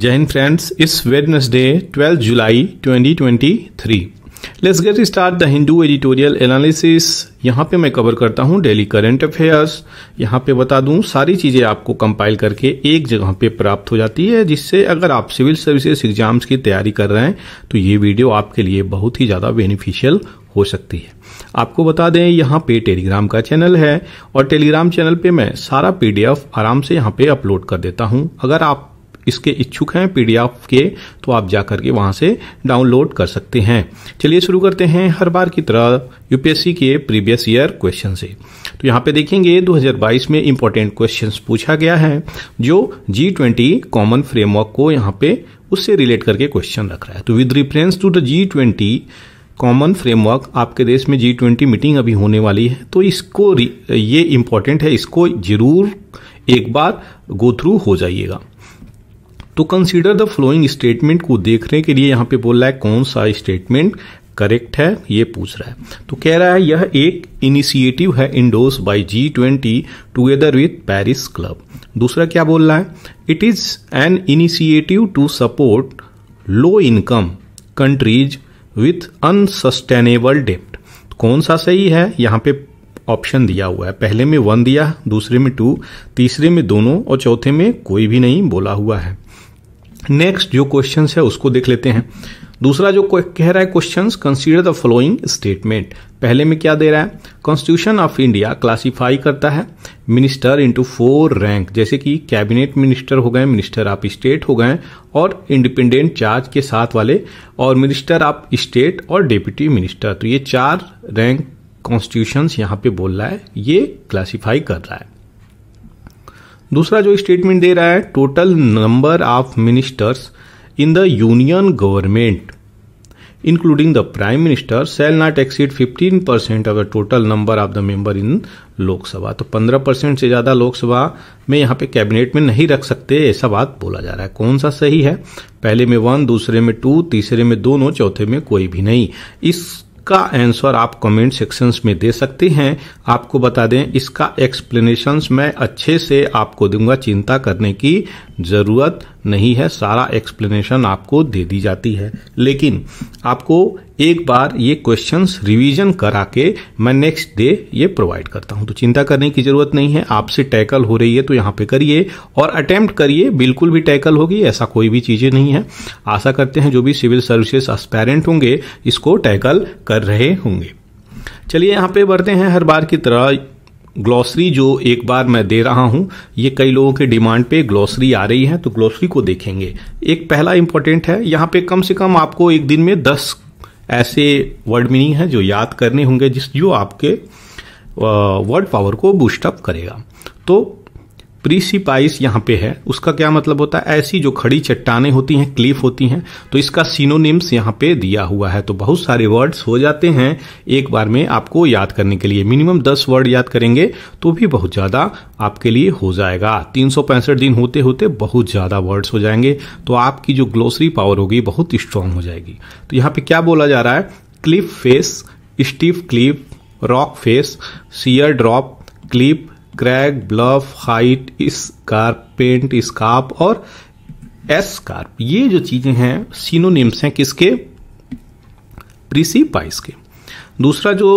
जय हिंद फ्रेंड्स इस Wednesday 12 July 2023 let's get start the Hindu editorial analysis यहाँ पे मैं कवर करता हूँ डेली करंट अफेयर्स यहाँ पे बता दूं सारी चीज़ें आपको कंपाइल करके एक जगह पे प्राप्त हो जाती है जिससे अगर आप सिविल सर्विसेज एग्जाम्स की तैयारी कर रहे हैं तो ये वीडियो आपके लिए बहुत ही ज़्यादा बेनिफिशियल हो सकती है आपको बता दें यहाँ पे टेलीग्राम का चैनल है और टेलीग्राम चैनल पे मैं सारा पीडीएफ आराम से यहाँ पे अपलोड कर देता हूँ अगर आप इसके इच्छुक हैं पीडीएफ के तो आप जाकर के वहाँ से डाउनलोड कर सकते हैं चलिए शुरू करते हैं हर बार की तरह यूपीएससी के प्रीवियस ईयर क्वेश्चन से तो यहाँ पे देखेंगे 2022 में इंपॉर्टेंट क्वेश्चन पूछा गया है जो जी ट्वेंटी कॉमन फ्रेमवर्क को यहाँ पे उससे रिलेट करके क्वेश्चन रख रहा है तो with reference to the G twenty common framework आपके देश में जी ट्वेंटी मीटिंग अभी होने वाली है तो इसको ये इम्पोर्टेंट है इसको जरूर एक बार गो थ्रू हो जाइएगा तो कंसीडर द फ्लोइंग स्टेटमेंट को देखने के लिए यहाँ पे बोल रहा है कौन सा स्टेटमेंट करेक्ट है ये पूछ रहा है तो कह रहा है यह एक इनिशिएटिव है endorse by G twenty together with Paris Club दूसरा क्या बोल रहा है it is an initiative to support low income countries with unsustainable डेप्ट कौन सा सही है यहाँ पे ऑप्शन दिया हुआ है पहले में वन दिया दूसरे में टू तीसरे में दोनों और चौथे में कोई भी नहीं बोला हुआ है नेक्स्ट जो क्वेश्चन है उसको देख लेते हैं दूसरा जो कह रहा है question consider the following statement पहले में क्या दे रहा है कॉन्स्टिट्यूशन ऑफ इंडिया क्लासीफाई करता है मिनिस्टर इनटू फोर रैंक जैसे कि कैबिनेट मिनिस्टर हो गए मिनिस्टर आप स्टेट हो गए और इंडिपेंडेंट चार्ज के साथ वाले और मिनिस्टर आप स्टेट और डेप्यूटी मिनिस्टर तो ये चार रैंक कॉन्स्टिट्यूशन यहां पे बोल रहा है ये क्लासीफाई कर रहा है दूसरा जो स्टेटमेंट दे रहा है total number of ministers in the union government including the prime minister shall not exceed 15 percent of the total number of the member in Lok Sabha तो 15 परसेंट से ज़्यादा लोकसभा में यहां पे कैबिनेट में नहीं रख सकते ऐसा बात बोला जा रहा है कौन सा सही है पहले में वन दूसरे में टू तीसरे में दोनों चौथे में कोई भी नहीं इस का आंसर आप कमेंट सेक्शंस में दे सकते हैं आपको बता दें इसका एक्सप्लेनेशंस मैं अच्छे से आपको दूंगा चिंता करने की ज़रूरत नहीं है सारा एक्सप्लेनेशन आपको दे दी जाती है लेकिन आपको एक बार ये क्वेश्चंस रिवीजन करा के मैं नेक्स्ट डे ये प्रोवाइड करता हूं तो चिंता करने की ज़रूरत नहीं है आपसे टैकल हो रही है तो यहां पे करिए और अटेम्प्ट करिए बिल्कुल भी टैकल होगी ऐसा कोई भी चीज़ें नहीं है आशा करते हैं जो भी सिविल सर्विसेज एस्पेरेंट होंगे इसको टैकल कर रहे होंगे चलिए यहां पे बढ़ते हैं हर बार की तरह ग्लॉसरी जो एक बार मैं दे रहा हूं ये कई लोगों के डिमांड पे ग्लॉसरी आ रही है तो ग्लॉसरी को देखेंगे एक पहला इंपॉर्टेंट है यहाँ पे कम से कम आपको एक दिन में दस ऐसे वर्ड मीनिंग हैं जो याद करने होंगे जिस जो आपके वर्ड पावर को बूस्टअप करेगा तो प्रीसीपाइस यहाँ पे है उसका क्या मतलब होता है ऐसी जो खड़ी चट्टाने होती हैं क्लिफ होती हैं तो इसका सीनोनिम्स यहाँ पे दिया हुआ है तो बहुत सारे वर्ड्स हो जाते हैं एक बार में आपको याद करने के लिए मिनिमम दस वर्ड याद करेंगे तो भी बहुत ज़्यादा आपके लिए हो जाएगा तीन दिन होते होते बहुत ज़्यादा वर्ड्स हो जाएंगे तो आपकी जो ग्लोसरी पावर होगी बहुत स्ट्रांग हो जाएगी तो यहाँ पे क्या बोला जा रहा है cliff face steep cliff rock face sheer drop cliff crag bluff height escarpment scarp और एस ये जो चीजें हैं सीनोनिम्स हैं किसके प्रिसीपाइस के दूसरा जो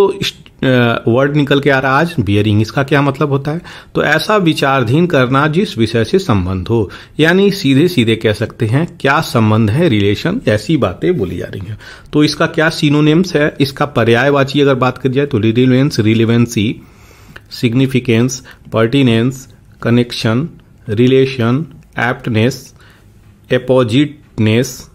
वर्ड निकल के आ रहा आज बियरिंग इसका क्या मतलब होता है तो ऐसा विचारधीन करना जिस विषय से संबंध हो यानी सीधे सीधे कह सकते हैं क्या संबंध है रिलेशन ऐसी बातें बोली जा रही हैं तो इसका क्या सीनोनेम्स है इसका पर्यायवाची अगर बात की जाए तो relevance relevancy significance, pertinence, connection, relation, aptness, appositeness,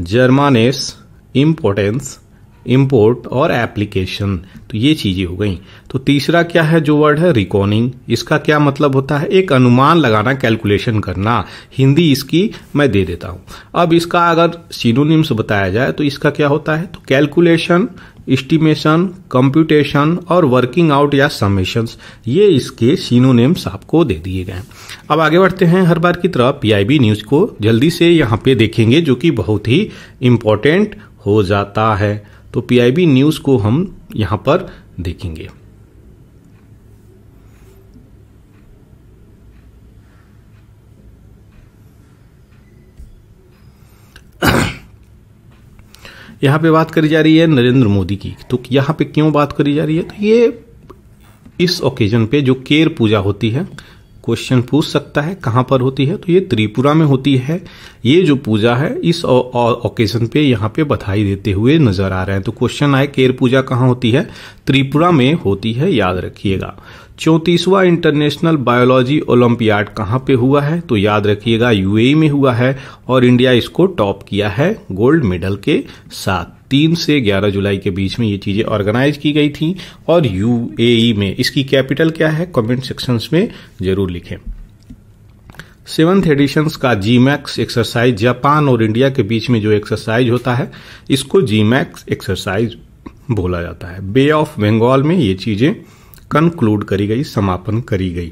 germanes, importance, import और एप्लीकेशन तो ये चीज़ें हो गई तो तीसरा क्या है जो वर्ड है रिकॉर्निंग इसका क्या मतलब होता है एक अनुमान लगाना कैलकुलेशन करना हिंदी इसकी मैं दे देता हूँ अब इसका अगर सीनोनिम्स बताया जाए तो इसका क्या होता है तो कैलकुलेशन इस्टीमेशन कंप्यूटेशन और वर्किंग आउट या समेशंस ये इसके सीनोनेम्स आपको दे दिए गए अब आगे बढ़ते हैं हर बार की तरह पीआईबी न्यूज़ को जल्दी से यहाँ पे देखेंगे जो कि बहुत ही इम्पोर्टेंट हो जाता है तो पीआईबी न्यूज को हम यहां पर देखेंगे यहां पे बात करी जा रही है नरेंद्र मोदी की तो यहां पे क्यों बात करी जा रही है तो ये इस ओकेजन पे जो केर पूजा होती है क्वेश्चन पूछ सकता है कहाँ पर होती है तो ये त्रिपुरा में होती है ये जो पूजा है इस ओकेजन पे यहाँ पे बधाई देते हुए नजर आ रहे हैं तो क्वेश्चन आए केर पूजा कहाँ होती है त्रिपुरा में होती है याद रखिएगा चौंतीसवा इंटरनेशनल बायोलॉजी ओलंपियाड कहाँ पे हुआ है तो याद रखिएगा यूएई में हुआ है और इंडिया इसको टॉप किया है गोल्ड मेडल के साथ तीन से ग्यारह जुलाई के बीच में ये चीज़ें ऑर्गेनाइज की गई थी और यूएई e में इसकी कैपिटल क्या है कमेंट सेक्शन में जरूर लिखें सेवंथ एडिशन का जी मैक्स एक्सरसाइज जापान और इंडिया के बीच में जो एक्सरसाइज होता है इसको जी मैक्स एक्सरसाइज बोला जाता है बे ऑफ बंगाल में ये चीज़ें कंक्लूड करी गई समापन करी गई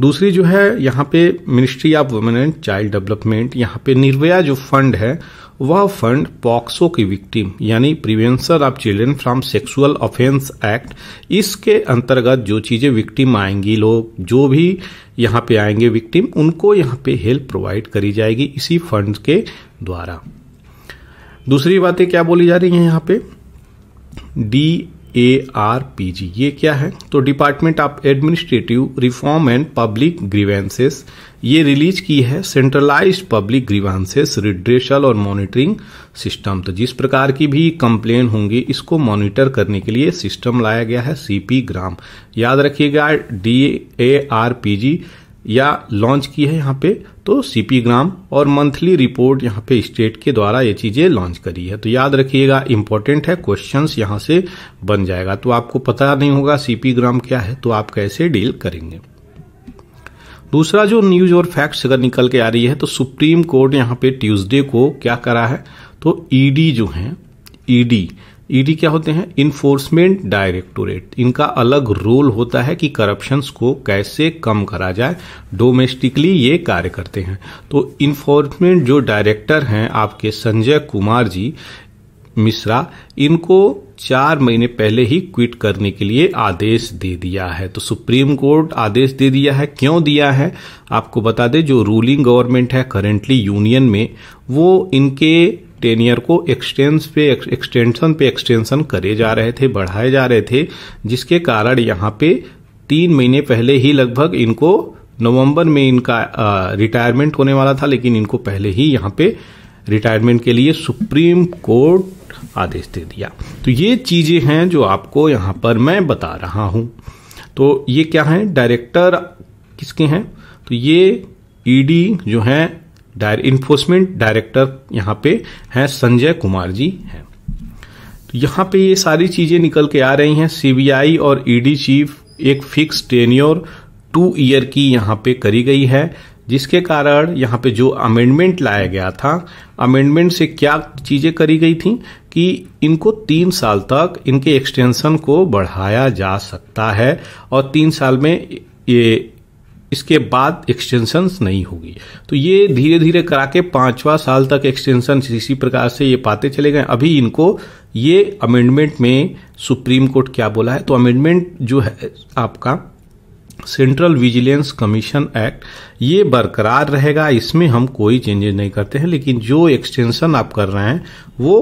दूसरी जो है यहाँ पे ministry of women and child development यहाँ पे निर्भया जो फंड है वह फंड पॉक्सो की विक्टिम यानी prevention of children from sexual offence act इसके अंतर्गत जो चीज़ें विक्टिम आएंगी लोग जो भी यहाँ पे आएंगे विक्टिम उनको यहाँ पे हेल्प प्रोवाइड करी जाएगी इसी फंड के द्वारा दूसरी बातें क्या बोली जा रही हैं यहाँ पे D A R P G ये क्या है तो department of administrative reform and public grievances ये रिलीज की है सेंट्रलाइज पब्लिक ग्रीवांसेस रिड्रेशल और मॉनिटरिंग सिस्टम तो जिस प्रकार की भी कंप्लेन होंगी इसको मॉनिटर करने के लिए सिस्टम लाया गया है सीपी ग्राम याद रखिएगा D A R P G या लॉन्च की है यहाँ पे तो सीपी ग्राम और मंथली रिपोर्ट यहाँ पे स्टेट के द्वारा ये चीजें लॉन्च करी है तो याद रखिएगा इंपॉर्टेंट है क्वेश्चंस यहाँ से बन जाएगा तो आपको पता नहीं होगा सीपी ग्राम क्या है तो आप कैसे डील करेंगे दूसरा जो न्यूज और फैक्ट्स अगर निकल के आ रही है तो सुप्रीम कोर्ट यहां पे ट्यूसडे को क्या करा है तो ईडी e जो है ईडी ईडी क्या होते हैं इन्फोर्समेंट डायरेक्टोरेट इनका अलग रोल होता है कि करप्शन को कैसे कम करा जाए डोमेस्टिकली ये कार्य करते हैं तो इन्फोर्समेंट जो डायरेक्टर हैं आपके संजय कुमार जी मिश्रा इनको चार महीने पहले ही क्विट करने के लिए आदेश दे दिया है तो सुप्रीम कोर्ट आदेश दे दिया है क्यों दिया है आपको बता दें जो रूलिंग गवर्नमेंट है करेंटली यूनियन में वो इनके टेनियर को एक्सटेंस पे एक्सटेंशन पे एक्सटेंशन करे जा रहे थे बढ़ाए जा रहे थे जिसके कारण यहाँ पे तीन महीने पहले ही लगभग इनको नवंबर में इनका रिटायरमेंट होने वाला था लेकिन इनको पहले ही यहाँ पे रिटायरमेंट के लिए सुप्रीम कोर्ट आदेश दे दिया तो ये चीज़ें हैं जो आपको यहां पर मैं बता रहा हूं तो ये क्या है डायरेक्टर किसके हैं तो ये ईडी e जो है डायर इन्फोर्समेंट डायरेक्टर यहां पे हैं संजय कुमार जी हैं तो यहां पे ये सारी चीज़ें निकल के आ रही हैं सीबीआई और ईडी e चीफ एक फिक्स टेन्योर टू ईयर की यहां पे करी गई है जिसके कारण यहाँ पे जो अमेंडमेंट लाया गया था अमेंडमेंट से क्या चीज़ें करी गई थी कि इनको तीन साल तक इनके एक्सटेंशन को बढ़ाया जा सकता है और तीन साल में ये इसके बाद एक्सटेंशन नहीं होगी तो ये धीरे धीरे करा के पांचवा साल तक एक्सटेंशन इसी प्रकार से ये पाते चले गए अभी इनको ये अमेंडमेंट में सुप्रीम कोर्ट क्या बोला है तो अमेंडमेंट जो है आपका सेंट्रल विजिलेंस कमीशन एक्ट ये बरकरार रहेगा इसमें हम कोई चेंजेस नहीं करते हैं लेकिन जो एक्सटेंशन आप कर रहे हैं वो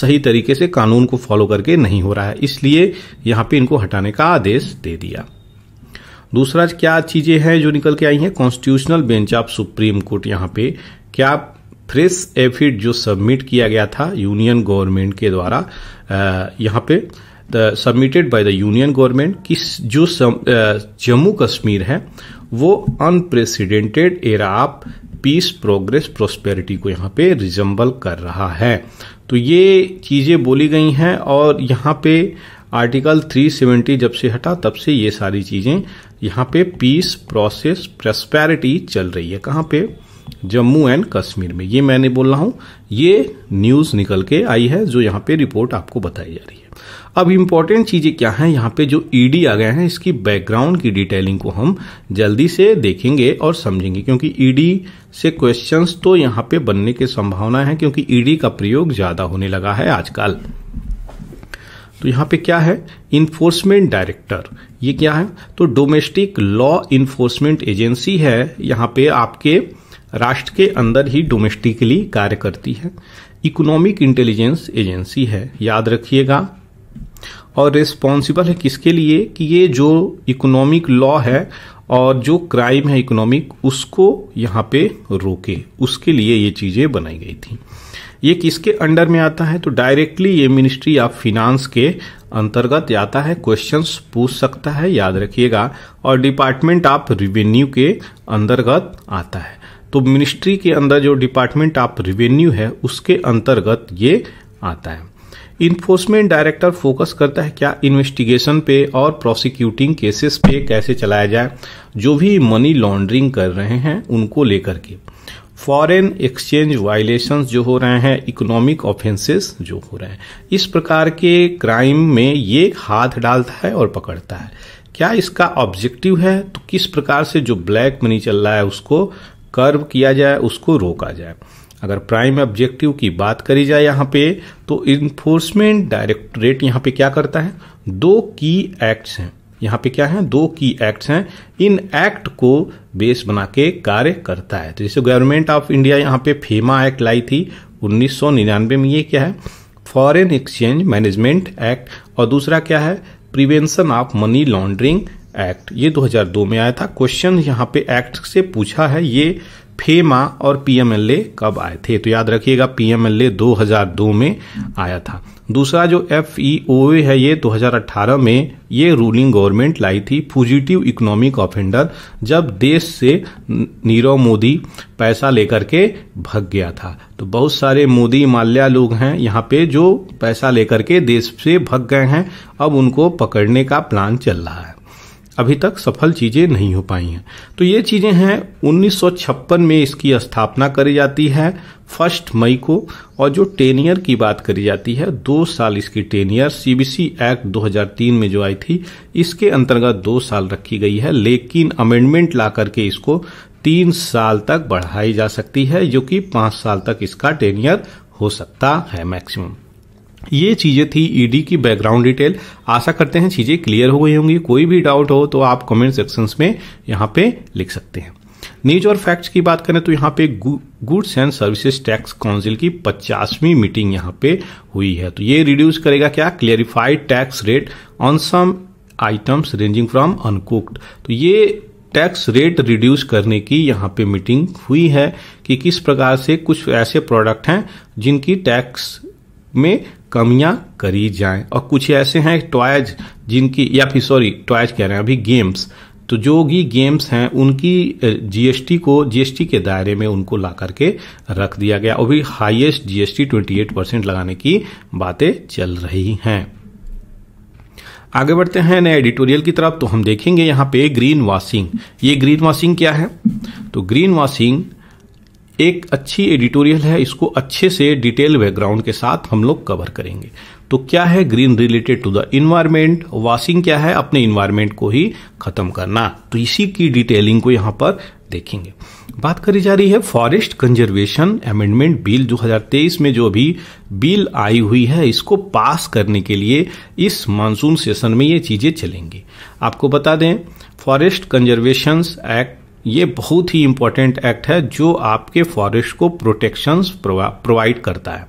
सही तरीके से कानून को फॉलो करके नहीं हो रहा है इसलिए यहाँ पे इनको हटाने का आदेश दे दिया दूसरा क्या चीज़ें हैं जो निकल के आई हैं constitutional bench of Supreme Court यहाँ पे क्या फ्रेश एफिड जो सबमिट किया गया था यूनियन गवर्नमेंट के द्वारा यहाँ पे submitted by the union government कि जो जम्मू कश्मीर है वो unprecedented era of peace progress prosperity को यहाँ पे रिजम्बल कर रहा है तो ये चीज़ें बोली गई हैं और यहाँ पे आर्टिकल 370 जब से हटा तब से ये सारी चीज़ें यहाँ पे पीस प्रोसेस प्रोस्पेरिटी चल रही है कहाँ पे जम्मू एंड कश्मीर में ये मैंने बोल रहा हूं ये न्यूज़ निकल के आई है जो यहां पे रिपोर्ट आपको बताई जा रही है अब इम्पॉर्टेंट चीज़ें क्या हैं यहां पे जो ईडी e आ गए हैं इसकी बैकग्राउंड की डिटेलिंग को हम जल्दी से देखेंगे और समझेंगे क्योंकि ईडी e से क्वेश्चंस तो यहां पे बनने की संभावना है क्योंकि ईडी e का प्रयोग ज़्यादा होने लगा है आजकल तो यहाँ पे क्या है इन्फोर्समेंट डायरेक्टर ये क्या है तो डोमेस्टिक लॉ इन्फोर्समेंट एजेंसी है यहाँ पे आपके राष्ट्र के अंदर ही डोमेस्टिकली कार्य करती है इकोनॉमिक इंटेलिजेंस एजेंसी है याद रखिएगा और रिस्पॉन्सिबल है किसके लिए कि ये जो इकोनॉमिक लॉ है और जो क्राइम है इकोनॉमिक उसको यहाँ पे रोके उसके लिए ये चीज़ें बनाई गई थी ये किसके अंडर में आता है तो डायरेक्टली ये मिनिस्ट्री ऑफ फिनांस के अंतर्गत आता है क्वेश्चंस पूछ सकता है याद रखिएगा और डिपार्टमेंट ऑफ रिवेन्यू के अंतर्गत आता है तो मिनिस्ट्री के अंदर जो डिपार्टमेंट ऑफ रिवेन्यू है उसके अंतर्गत ये आता है इन्फोर्समेंट डायरेक्टर फोकस करता है क्या इन्वेस्टिगेशन पे और प्रोसिक्यूटिंग केसेस पे कैसे चलाया जाए जो भी मनी लॉन्ड्रिंग कर रहे हैं उनको लेकर के फॉरेन एक्सचेंज वायलेशंस जो हो रहे हैं इकोनॉमिक ऑफेंसेस जो हो रहे हैं इस प्रकार के क्राइम में ये हाथ डालता है और पकड़ता है क्या इसका ऑब्जेक्टिव है तो किस प्रकार से जो ब्लैक मनी चल रहा है उसको कर्व किया जाए उसको रोका जाए अगर प्राइम ऑब्जेक्टिव की बात करी जाए यहाँ पे तो इन्फोर्समेंट डायरेक्टरेट यहाँ पे क्या करता है दो की एक्ट्स हैं यहाँ पे क्या है दो की एक्ट्स हैं इन एक्ट को बेस बना के कार्य करता है तो जैसे गवर्नमेंट ऑफ इंडिया यहाँ पे फेमा एक्ट लाई थी उन्नीस में ये क्या है फॉरेन एक्सचेंज मैनेजमेंट एक्ट और दूसरा क्या है prevention of money laundering act ये 2002 में आया था क्वेश्चन यहाँ पे एक्ट से पूछा है ये फेमा और पीएमएलए कब आए थे तो याद रखिएगा पीएमएलए 2002 में आया था दूसरा जो एफ है ये 2018 में ये रूलिंग गवर्नमेंट लाई थी पॉजिटिव इकोनॉमिक ऑफेंडर जब देश से नीरव मोदी पैसा लेकर के भग गया था तो बहुत सारे मोदी माल्या लोग हैं यहाँ पे जो पैसा लेकर के देश से भग गए हैं अब उनको पकड़ने का प्लान चल रहा है अभी तक सफल चीज़ें नहीं हो पाई हैं तो ये चीज़ें हैं 1956 में इसकी स्थापना करी जाती है फर्स्ट मई को और जो टेनियर की बात करी जाती है दो साल इसकी टेनियर सीबीसी एक्ट 2003 में जो आई थी इसके अंतर्गत दो साल रखी गई है लेकिन अमेंडमेंट ला करके इसको तीन साल तक बढ़ाई जा सकती है जो कि पांच साल तक इसका टेनियर हो सकता है मैक्सिमम ये चीज़ें थी ईडी e की बैकग्राउंड डिटेल आशा करते हैं चीज़ें क्लियर हो गई होंगी कोई भी डाउट हो तो आप कमेंट सेक्शंस में यहाँ पे लिख सकते हैं न्यूज और फैक्ट्स की बात करें तो यहाँ पे goods and services tax council की पचासवीं मीटिंग यहाँ पे हुई है तो ये रिड्यूस करेगा क्या clarified tax rate on some items ranging from uncooked तो ये टैक्स रेट रिड्यूस करने की यहाँ पे मीटिंग हुई है कि किस प्रकार से कुछ ऐसे प्रोडक्ट हैं जिनकी टैक्स में कमियां करी जाएं और कुछ ऐसे हैं टॉयज जिनकी या फिर सॉरी टॉयज कह रहे हैं अभी गेम्स तो जो भी गेम्स हैं उनकी जीएसटी को जीएसटी के दायरे में उनको ला करके रख दिया गया और भी हाईएस्ट जीएसटी 28 परसेंट लगाने की बातें चल रही हैं आगे बढ़ते हैं नए एडिटोरियल की तरफ तो हम देखेंगे यहां पे ग्रीन वॉशिंग ये ग्रीन वॉशिंग क्या है तो ग्रीन वॉशिंग एक अच्छी एडिटोरियल है इसको अच्छे से डिटेल बैकग्राउंड के साथ हम लोग कवर करेंगे तो क्या है green related to the environment washing क्या है अपने इन्वायरमेंट को ही खत्म करना तो इसी की डिटेलिंग को यहां पर देखेंगे बात करी जा रही है फॉरेस्ट कंजर्वेशन अमेंडमेंट बिल 2023 में जो अभी बिल आई हुई है इसको पास करने के लिए इस मानसून सेशन में ये चीजें चलेंगी आपको बता दें फॉरेस्ट कंजर्वेशन एक्ट ये बहुत ही इम्पोर्टेंट एक्ट है जो आपके फॉरेस्ट को प्रोटेक्शन प्रोवाइड करता है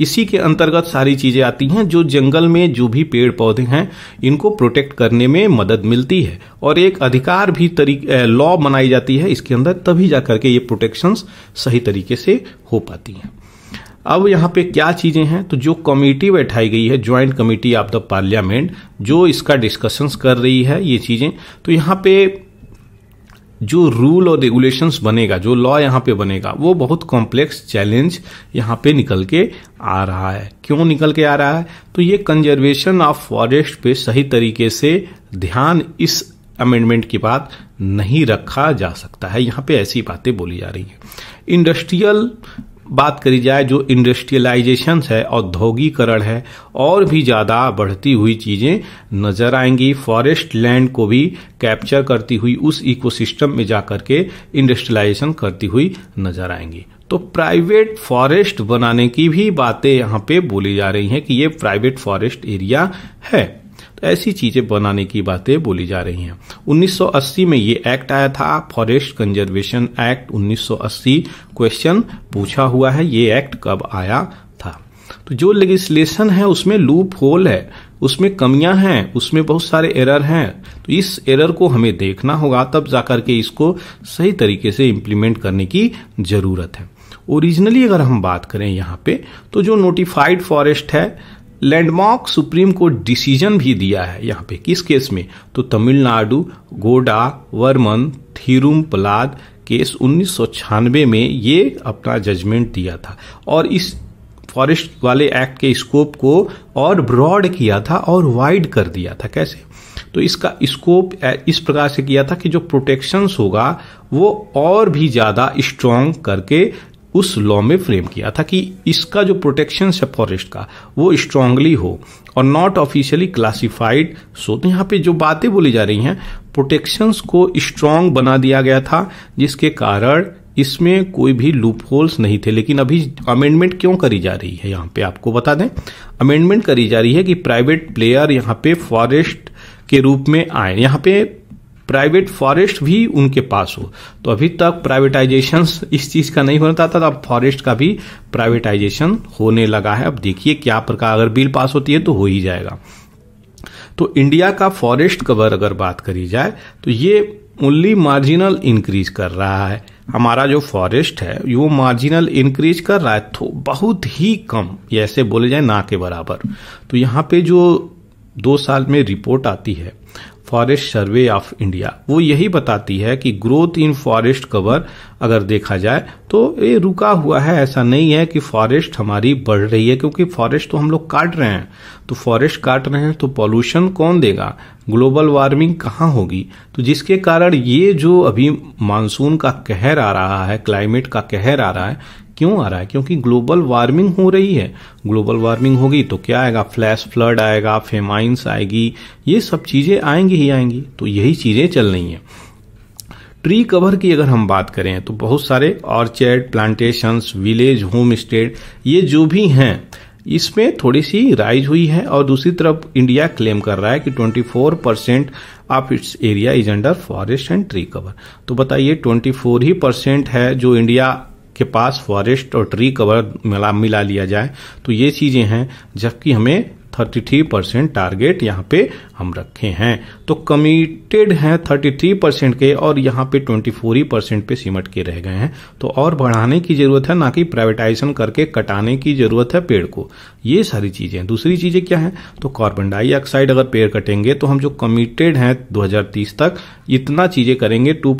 इसी के अंतर्गत सारी चीज़ें आती हैं जो जंगल में जो भी पेड़ पौधे हैं इनको प्रोटेक्ट करने में मदद मिलती है और एक अधिकार भी तरीके लॉ बनाई जाती है इसके अंदर तभी जा करके ये प्रोटेक्शंस सही तरीके से हो पाती हैं अब यहाँ पे क्या चीज़ें हैं तो जो कमेटी बैठाई गई है joint committee of the parliament जो इसका डिस्कशंस कर रही है ये चीज़ें तो यहाँ पे जो रूल और रेगुलेशंस बनेगा जो लॉ यहाँ पे बनेगा वो बहुत कॉम्प्लेक्स चैलेंज यहाँ पे निकल के आ रहा है क्यों निकल के आ रहा है तो ये कंजर्वेशन ऑफ फॉरेस्ट पे सही तरीके से ध्यान इस अमेंडमेंट के बाद नहीं रखा जा सकता है यहाँ पे ऐसी बातें बोली जा रही है इंडस्ट्रियल बात करी जाए जो इंडस्ट्रियलाइजेशन है औद्योगिकरण है और भी ज़्यादा बढ़ती हुई चीज़ें नज़र आएंगी फॉरेस्ट लैंड को भी कैप्चर करती हुई उस इकोसिस्टम में जा के इंडस्ट्रियलाइजेशन करती हुई नज़र आएंगी तो प्राइवेट फॉरेस्ट बनाने की भी बातें यहाँ पे बोली जा रही हैं कि ये प्राइवेट फॉरेस्ट एरिया है तो ऐसी चीज़ें बनाने की बातें बोली जा रही हैं 1980 में ये एक्ट आया था फॉरेस्ट कंजर्वेशन एक्ट 1980 क्वेश्चन पूछा हुआ है ये एक्ट कब आया था तो जो लेगिस्लेशन है उसमें लूप होल है उसमें कमियां हैं उसमें बहुत सारे एरर हैं तो इस एरर को हमें देखना होगा तब जाकर के इसको सही तरीके से इम्प्लीमेंट करने की ज़रूरत है ओरिजिनली अगर हम बात करें यहाँ पे तो जो नोटिफाइड फॉरेस्ट है लैंडमार्क सुप्रीम कोर्ट डिसीजन भी दिया है यहाँ पे किस केस में तो तमिलनाडु गोडा वर्मन थिरुम पलाद केस उन्नीस में ये अपना जजमेंट दिया था और इस फॉरेस्ट वाले एक्ट के स्कोप को और ब्रॉड किया था और वाइड कर दिया था कैसे तो इसका स्कोप इस प्रकार से किया था कि जो प्रोटेक्शंस होगा वो और भी ज़्यादा स्ट्रॉन्ग करके उस लॉ में फ्रेम किया था कि इसका जो प्रोटेक्शन है फॉरेस्ट का वो स्ट्रांगली हो और नॉट ऑफिशियली क्लासिफाइड सो तो यहाँ पे जो बातें बोली जा रही हैं प्रोटेक्शंस को स्ट्रांग बना दिया गया था जिसके कारण इसमें कोई भी लूप होल्स नहीं थे लेकिन अभी अमेंडमेंट क्यों करी जा रही है यहाँ पे आपको बता दें अमेंडमेंट करी जा रही है कि प्राइवेट प्लेयर यहाँ पे फॉरेस्ट के रूप में आए यहाँ पे प्राइवेट फॉरेस्ट भी उनके पास हो तो अभी तक प्राइवेटाइजेशन इस चीज का नहीं होता था तो अब फॉरेस्ट का भी प्राइवेटाइजेशन होने लगा है अब देखिए क्या प्रकार अगर बिल पास होती है तो हो ही जाएगा तो इंडिया का फॉरेस्ट कवर अगर बात करी जाए तो ये ओनली मार्जिनल इंक्रीज कर रहा है हमारा जो फॉरेस्ट है वो मार्जिनल इंक्रीज कर रहा है तो बहुत ही कम ऐसे बोले जाए ना के बराबर तो यहाँ पे जो दो साल में रिपोर्ट आती है फॉरेस्ट सर्वे ऑफ इंडिया वो यही बताती है कि ग्रोथ इन फॉरेस्ट कवर अगर देखा जाए तो ये रुका हुआ है ऐसा नहीं है कि फॉरेस्ट हमारी बढ़ रही है क्योंकि फॉरेस्ट तो हम लोग काट रहे हैं तो फॉरेस्ट काट रहे हैं तो पॉल्यूशन कौन देगा ग्लोबल वार्मिंग कहाँ होगी तो जिसके कारण ये जो अभी मानसून का कहर आ रहा है क्लाइमेट का कहर आ रहा है क्यों आ रहा है क्योंकि ग्लोबल वार्मिंग हो रही है ग्लोबल वार्मिंग होगी तो क्या आएगा फ्लैश फ्लड आएगा फेमाइंस आएगी ये सब चीज़ें आएंगी ही आएंगी तो यही चीज़ें चल रही हैं ट्री कवर की अगर हम बात करें तो बहुत सारे orchard plantations village homestead ये जो भी हैं इसमें थोड़ी सी राइज हुई है और दूसरी तरफ इंडिया क्लेम कर रहा है कि 24 percent of its area is under forest and tree cover तो बताइए 24 ही परसेंट है जो इंडिया के पास फॉरेस्ट और ट्री कवर मिला मिला लिया जाए तो ये चीज़ें हैं जबकि हमें 33 परसेंट टारगेट यहाँ पे हम रखे हैं तो कमिटेड हैं 33 परसेंट के और यहाँ पे 24 ही परसेंट पे सिमट के रह गए हैं तो और बढ़ाने की ज़रूरत है ना कि प्राइवेटाइजेशन करके कटाने की ज़रूरत है पेड़ को ये सारी चीज़ें दूसरी चीज़ें क्या है तो कार्बन डाइऑक्साइड अगर पेड़ कटेंगे तो हम जो कमिटेड हैं दो तक इतना चीज़ें करेंगे टू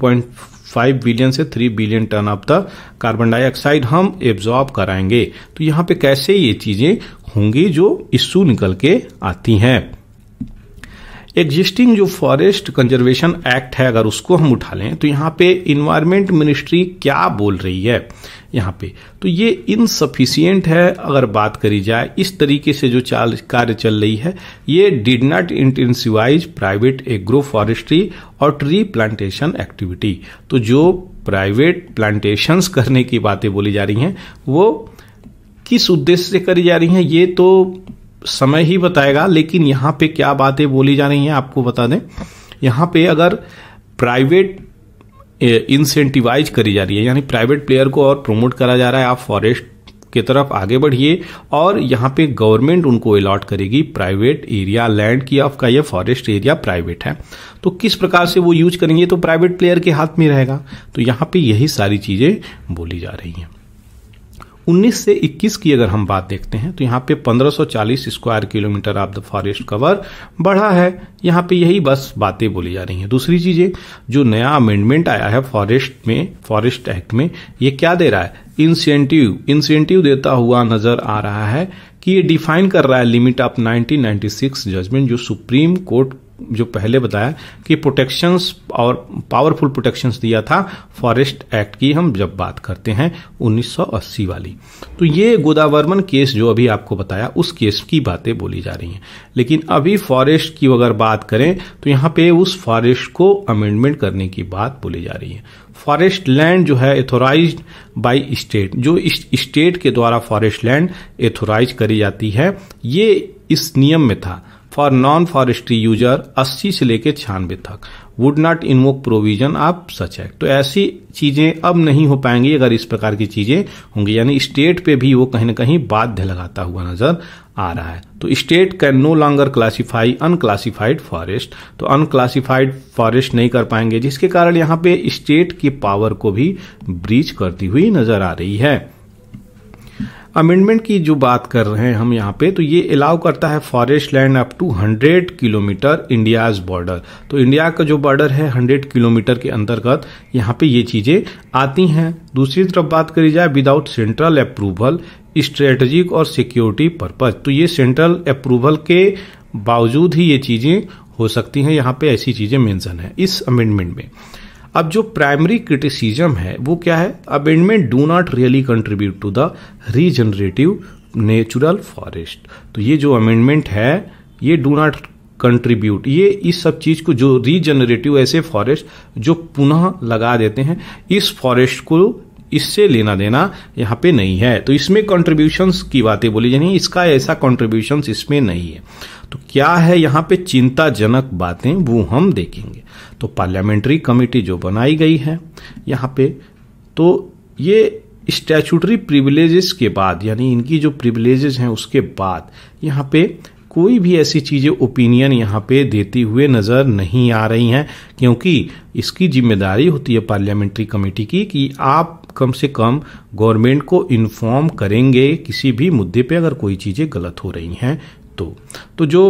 फाइव बिलियन से three billion ton of the carbon dioxide हम एब्जॉर्ब कराएंगे तो यहाँ पे कैसे ये चीजें होंगी जो इश्यू निकल के आती हैं एग्जिस्टिंग जो फॉरेस्ट कंजर्वेशन एक्ट है अगर उसको हम उठा लें तो यहाँ पे इन्वायरमेंट मिनिस्ट्री क्या बोल रही है यहाँ पे तो ये इनसफिशियंट है अगर बात करी जाए इस तरीके से जो चाल कार्य चल रही है ये did not intensivise private agro forestry और ट्री प्लांटेशन एक्टिविटी तो जो प्राइवेट प्लांटेशंस करने की बातें बोली जा रही हैं वो किस उद्देश्य से करी जा रही हैं ये तो समय ही बताएगा लेकिन यहाँ पे क्या बातें बोली जा रही हैं आपको बता दें यहाँ पे अगर प्राइवेट इंसेंटिवाइज करी जा रही है यानी प्राइवेट प्लेयर को और प्रमोट करा जा रहा है आप फॉरेस्ट की तरफ आगे बढ़िए और यहाँ पे गवर्नमेंट उनको अलॉट करेगी प्राइवेट एरिया लैंड की आपका यह फॉरेस्ट एरिया प्राइवेट है तो किस प्रकार से वो यूज करेंगे तो प्राइवेट प्लेयर के हाथ में रहेगा तो यहाँ पे यही सारी चीजें बोली जा रही हैं 19 से 21 की अगर हम बात देखते हैं तो यहाँ पे 1540 square kilometre of the forest cover बढ़ा है यहाँ पे यही बस बातें बोली जा रही हैं दूसरी चीज़ें जो नया अमेंडमेंट आया है फॉरेस्ट में फॉरेस्ट एक्ट में ये क्या दे रहा है इंसेंटिव इंसेंटिव देता हुआ नजर आ रहा है कि ये डिफाइन कर रहा है लिमिट ऑफ 1996 जजमेंट जो सुप्रीम कोर्ट जो पहले बताया कि प्रोटेक्शंस और पावरफुल प्रोटेक्शंस दिया था फॉरेस्ट एक्ट की हम जब बात करते हैं 1980 वाली तो ये गोदावर्मन केस जो अभी आपको बताया उस केस की बातें बोली जा रही हैं लेकिन अभी फॉरेस्ट की अगर बात करें तो यहाँ पे उस फॉरेस्ट को अमेंडमेंट करने की बात बोली जा रही है फॉरेस्ट लैंड जो है एथोराइज बाई स्टेट जो स्टेट के द्वारा फॉरेस्ट लैंड एथोराइज करी जाती है ये इस नियम में था फॉर नॉन फॉरेस्ट्री यूजर 80 से लेकर छियानवे तक वुड नॉट इन्वोक प्रोविजन आप सच एक्ट तो ऐसी चीजें अब नहीं हो पाएंगी अगर इस प्रकार की चीजें होंगी यानी स्टेट पे भी वो कहीं ना कहीं बाध्य लगाता हुआ नजर आ रहा है तो state can no longer classify unclassified forest तो अनक्लासीफाइड फॉरेस्ट नहीं कर पाएंगे जिसके कारण यहाँ पे स्टेट की पावर को भी ब्रीच करती हुई नजर आ रही है अमेंडमेंट की जो बात कर रहे हैं हम यहाँ पे तो ये अलाउ करता है forest land up to 100 kilometre India's border तो इंडिया का जो बॉर्डर है 100 किलोमीटर के अंतर्गत यहाँ पे ये चीज़ें आती हैं दूसरी तरफ बात करी जाए विदाउट सेंट्रल अप्रूवल स्ट्रेटजिक और सिक्योरिटी पर्पज तो ये सेंट्रल अप्रूवल के बावजूद ही ये चीज़ें हो सकती हैं यहाँ पे ऐसी चीज़ें मेंशन है इस अमेंडमेंट में अब जो प्राइमरी क्रिटिसिजम है वो क्या है abandonment do not really contribute to the regenerative natural forest तो ये जो अमेंडमेंट है ये डू नॉट कंट्रीब्यूट ये इस सब चीज़ को जो रीजनरेटिव ऐसे फॉरेस्ट जो पुनः लगा देते हैं इस फॉरेस्ट को इससे लेना देना यहाँ पे नहीं है तो इसमें कंट्रीब्यूशंस की बातें बोली जानी इसका ऐसा कंट्रीब्यूशंस इसमें नहीं है तो क्या है यहाँ पे चिंताजनक बातें वो हम देखेंगे तो पार्लियामेंट्री कमेटी जो बनाई गई है यहाँ पे तो ये स्टैचूटरी प्रिविलेजेस के बाद यानी इनकी जो प्रिविलेजेस हैं उसके बाद यहाँ पे कोई भी ऐसी चीज़ें ओपिनियन यहाँ पे देती हुए नज़र नहीं आ रही हैं क्योंकि इसकी जिम्मेदारी होती है पार्लियामेंट्री कमेटी की कि आप कम से कम गवर्नमेंट को इन्फॉर्म करेंगे किसी भी मुद्दे पे अगर कोई चीज़ें गलत हो रही हैं तो तो जो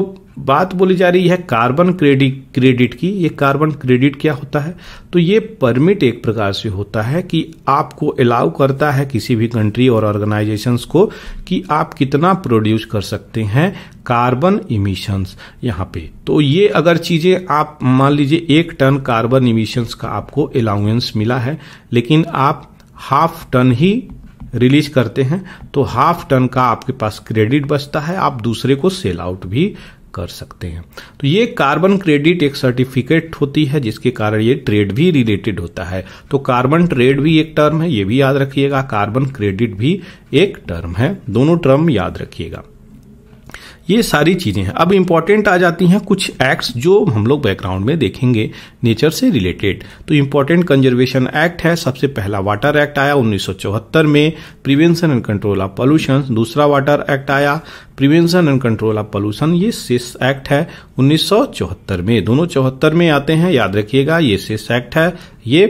बात बोली जा रही है कार्बन क्रेडिट क्रेडिट की ये कार्बन क्रेडिट क्या होता है तो ये परमिट एक प्रकार से होता है कि आपको अलाउ करता है किसी भी कंट्री और ऑर्गेनाइजेशंस को कि आप कितना प्रोड्यूस कर सकते हैं कार्बन इमिशंस यहाँ पे तो ये अगर चीज़ें आप मान लीजिए एक टन कार्बन इमिशंस का आपको अलाउंस मिला है लेकिन आप हाफ टन ही रिलीज करते हैं तो हाफ टन का आपके पास क्रेडिट बचता है आप दूसरे को सेल आउट भी कर सकते हैं तो ये कार्बन क्रेडिट एक सर्टिफिकेट होती है जिसके कारण ये ट्रेड भी रिलेटेड होता है तो कार्बन ट्रेड भी एक टर्म है ये भी याद रखिएगा कार्बन क्रेडिट भी एक टर्म है दोनों टर्म याद रखिएगा ये सारी चीज़ें हैं अब इंपॉर्टेंट आ जाती हैं कुछ एक्ट्स जो हम लोग बैकग्राउंड में देखेंगे नेचर से रिलेटेड तो इंपॉर्टेंट कंजर्वेशन एक्ट है सबसे पहला वाटर एक्ट आया 1974 में prevention and control of pollution दूसरा वाटर एक्ट आया prevention and control of pollution ये सिस एक्ट है 1974 में दोनों चौहत्तर में आते हैं याद रखिएगा ये सिस एक्ट है ये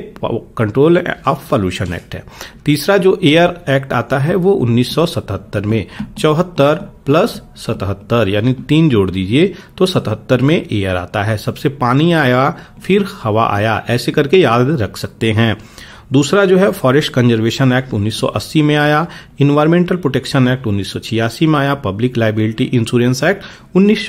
कंट्रोल ऑफ पॉल्यूशन एक्ट है तीसरा जो एयर एक्ट आता है वो 1977 में चौहत्तर प्लस सतहत्तर यानी तीन जोड़ दीजिए तो सतहत्तर में एयर आता है सबसे पानी आया फिर हवा आया ऐसे करके याद रख सकते हैं दूसरा जो है फॉरेस्ट कंजर्वेशन एक्ट 1980 में आया इन्वायरमेंटल प्रोटेक्शन एक्ट 1986 में आया पब्लिक लाइबिलिटी इंश्योरेंस एक्ट उन्नीस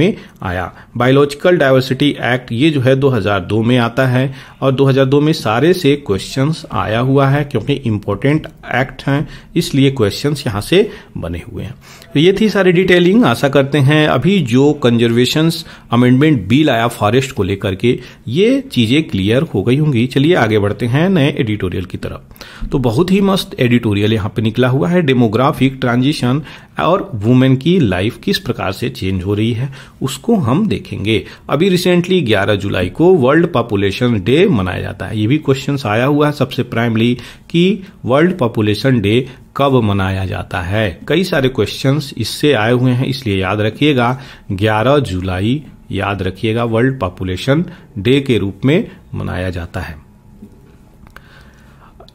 में आया बायोलॉजिकल डायवर्सिटी एक्ट ये जो है 2002 में आता है और 2002 में सारे से क्वेश्चन आया हुआ है क्योंकि इम्पोर्टेंट एक्ट हैं इसलिए क्वेश्चन यहाँ से बने हुए हैं तो ये थी सारी डिटेलिंग आशा करते हैं अभी जो कंजर्वेशन अमेंडमेंट बिल आया फॉरेस्ट को लेकर के ये चीज़ें क्लियर हो गई होंगी चलिए आगे बढ़ते हैं नए एडिटोरियल की तरफ तो बहुत ही मस्त एडिटोरियल यहाँ पे निकला हुआ है डेमोग्राफिक ट्रांजिशन और वुमेन की लाइफ किस प्रकार से चेंज हो रही है उसको हम देखेंगे अभी रिसेंटली 11 जुलाई को वर्ल्ड पॉपुलेशन डे मनाया जाता है ये भी क्वेश्चन आया हुआ है सबसे प्राइमली कि वर्ल्ड पॉपुलेशन डे कब मनाया जाता है कई सारे क्वेश्चन इससे आए हुए हैं इसलिए याद रखिएगा 11 जुलाई याद रखिएगा वर्ल्ड पॉपुलेशन डे के रूप में मनाया जाता है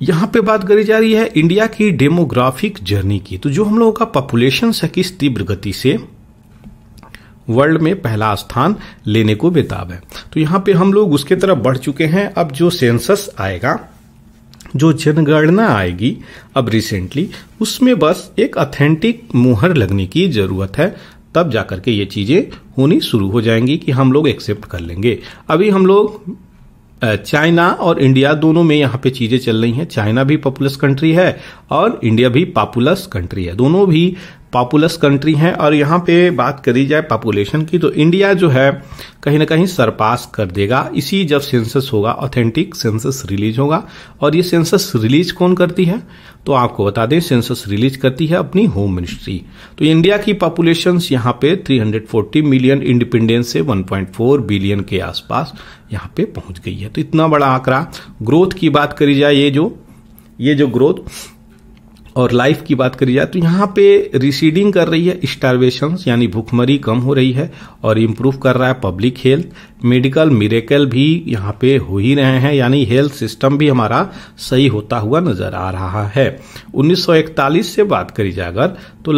यहाँ पे बात करी जा रही है इंडिया की डेमोग्राफिक जर्नी की तो जो हम लोगों का पॉपुलेशन है किस तीव्र गति से वर्ल्ड में पहला स्थान लेने को बेताब है तो यहाँ पे हम लोग उसके तरफ बढ़ चुके हैं अब जो सेंसस आएगा जो जनगणना आएगी अब रिसेंटली उसमें बस एक अथेंटिक मुहर लगने की जरूरत है तब जाकर के ये चीज़ें होनी शुरू हो जाएंगी कि हम लोग एक्सेप्ट कर लेंगे अभी हम लोग चाइना और इंडिया दोनों में यहां पे चीजें चल रही हैं चाइना भी पॉपुलस कंट्री है और इंडिया भी पॉपुलस कंट्री है दोनों भी पॉपुलस कंट्री है और यहाँ पे बात करी जाए पॉपुलेशन की तो इंडिया जो है कहीं ना कहीं सरपास कर देगा इसी जब सेंसस होगा ऑथेंटिक सेंसस रिलीज होगा और ये सेंसस रिलीज कौन करती है तो आपको बता दें सेंसस रिलीज करती है अपनी होम मिनिस्ट्री तो इंडिया की पॉपुलेशन यहाँ पे 340 मिलियन इंडिपेंडेंस से 1.4 बिलियन के आसपास यहाँ पे पहुंच गई है तो इतना बड़ा आंकड़ा ग्रोथ की बात करी जाए ये जो ये जो ग्रोथ और लाइफ की बात करी जाए तो यहाँ पे रिसीडिंग कर रही है स्टारवेशन यानी भूखमरी कम हो रही है और इम्प्रूव कर रहा है पब्लिक हेल्थ मेडिकल मिरेकल भी यहाँ पे हो ही रहे हैं यानी हेल्थ सिस्टम भी हमारा सही होता हुआ नजर आ रहा है 1941 से बात करी जाए अगर तो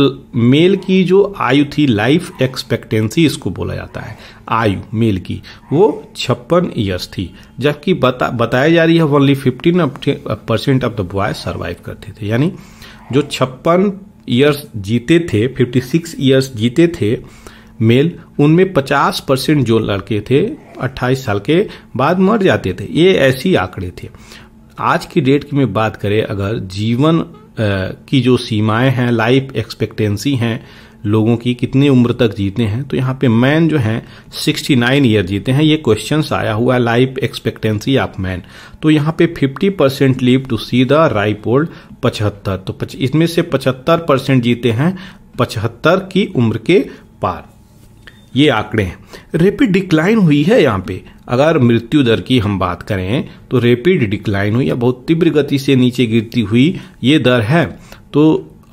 मेल की जो आयु थी लाइफ एक्सपेक्टेंसी इसको बोला जाता है आयु मेल की वो छप्पन ईयर्स थी जबकि बता बताया जा रही है only fifteen percent of the boy survive करते थे यानी जो छप्पन ईयर्स जीते थे 56 ईयर्स जीते थे मेल उनमें 50 परसेंट जो लड़के थे 28 साल के बाद मर जाते थे ये ऐसी आंकड़े थे आज की डेट की मैं बात करें अगर जीवन की जो सीमाएं हैं लाइफ एक्सपेक्टेंसी हैं लोगों की कितनी उम्र तक जीते हैं तो यहाँ पे मैन जो है 69 ईयर जीते हैं ये क्वेश्चन आया हुआ है लाइफ एक्सपेक्टेंसी ऑफ मैन तो यहाँ पे 50 percent live to see the ripe old पचहत्तर तो इसमें से 75 परसेंट जीते हैं 75 की उम्र के पार ये आंकड़े हैं रेपिड डिक्लाइन हुई है यहाँ पे अगर मृत्यु दर की हम बात करें तो रेपिड डिक्लाइन हुई या बहुत तीव्र गति से नीचे गिरती हुई ये दर है तो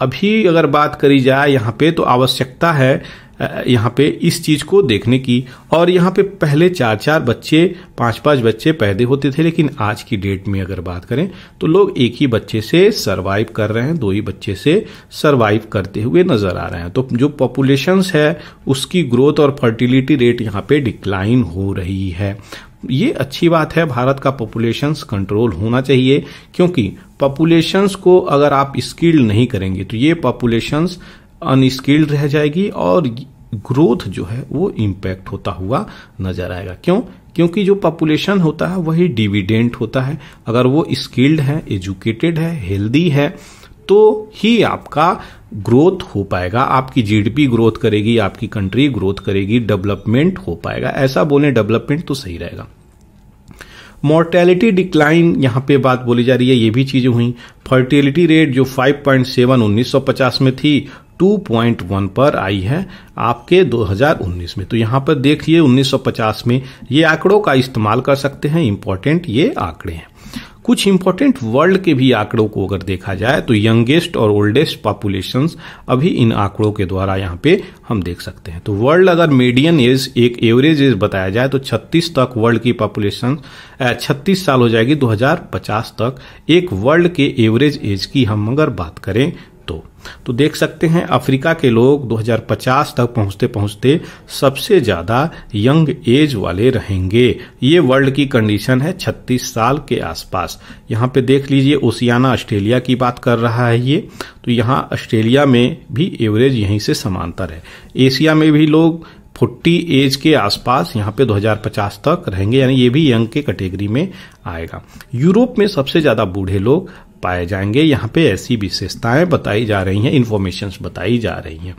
अभी अगर बात करी जाए यहाँ पे तो आवश्यकता है यहाँ पे इस चीज को देखने की और यहाँ पे पहले चार चार बच्चे पांच पांच बच्चे पैदे होते थे लेकिन आज की डेट में अगर बात करें तो लोग एक ही बच्चे से सरवाइव कर रहे हैं दो ही बच्चे से सरवाइव करते हुए नजर आ रहे हैं तो जो पॉपुलेशंस है उसकी ग्रोथ और फर्टिलिटी रेट यहाँ पे डिक्लाइन हो रही है ये अच्छी बात है भारत का पॉपुलेशंस कंट्रोल होना चाहिए क्योंकि पॉपुलेशंस को अगर आप स्किल्ड नहीं करेंगे तो ये पॉपुलेशंस अनस्किल्ड रह जाएगी और ग्रोथ जो है वो इम्पैक्ट होता हुआ नजर आएगा क्यों क्योंकि जो पॉपुलेशन होता है वही डिविडेंट होता है अगर वो स्किल्ड है एजुकेटेड है हेल्दी है तो ही आपका ग्रोथ हो पाएगा आपकी जीडीपी ग्रोथ करेगी आपकी कंट्री ग्रोथ करेगी डेवलपमेंट हो पाएगा ऐसा बोले डेवलपमेंट तो सही रहेगा मोर्टेलिटी डिक्लाइन यहां पे बात बोली जा रही है ये भी चीज़ें हुई फर्टिलिटी रेट जो 5.7 पॉइंट में थी 2.1 पर आई है आपके 2019 में तो यहां पर देखिए 1950 में ये आंकड़ों का इस्तेमाल कर सकते हैं इंपॉर्टेंट ये आंकड़े हैं कुछ इंपॉर्टेंट वर्ल्ड के भी आंकड़ों को अगर देखा जाए तो यंगेस्ट और ओल्डेस्ट पॉपुलेशन अभी इन आंकड़ों के द्वारा यहाँ पे हम देख सकते हैं तो वर्ल्ड अगर मीडियन एज एक एवरेज एज बताया जाए तो 36 तक वर्ल्ड की पॉपुलेशन 36 साल हो जाएगी 2050 तक एक वर्ल्ड के एवरेज एज की हम अगर बात करें तो तो देख सकते हैं अफ्रीका के लोग 2050 तक पहुंचते पहुंचते सबसे ज़्यादा यंग एज वाले रहेंगे ये वर्ल्ड की कंडीशन है 36 साल के आसपास यहाँ पे देख लीजिए ओसियाना ऑस्ट्रेलिया की बात कर रहा है ये तो यहाँ ऑस्ट्रेलिया में भी एवरेज यहीं से समांतर है एशिया में भी लोग फोर्टी एज के आसपास यहाँ पे 2050 तक रहेंगे यानी ये भी यंग के कैटेगरी में आएगा यूरोप में सबसे ज़्यादा बूढ़े लोग पाए जाएंगे यहाँ पे ऐसी विशेषताएं बताई जा रही हैं इन्फॉर्मेशन बताई जा रही हैं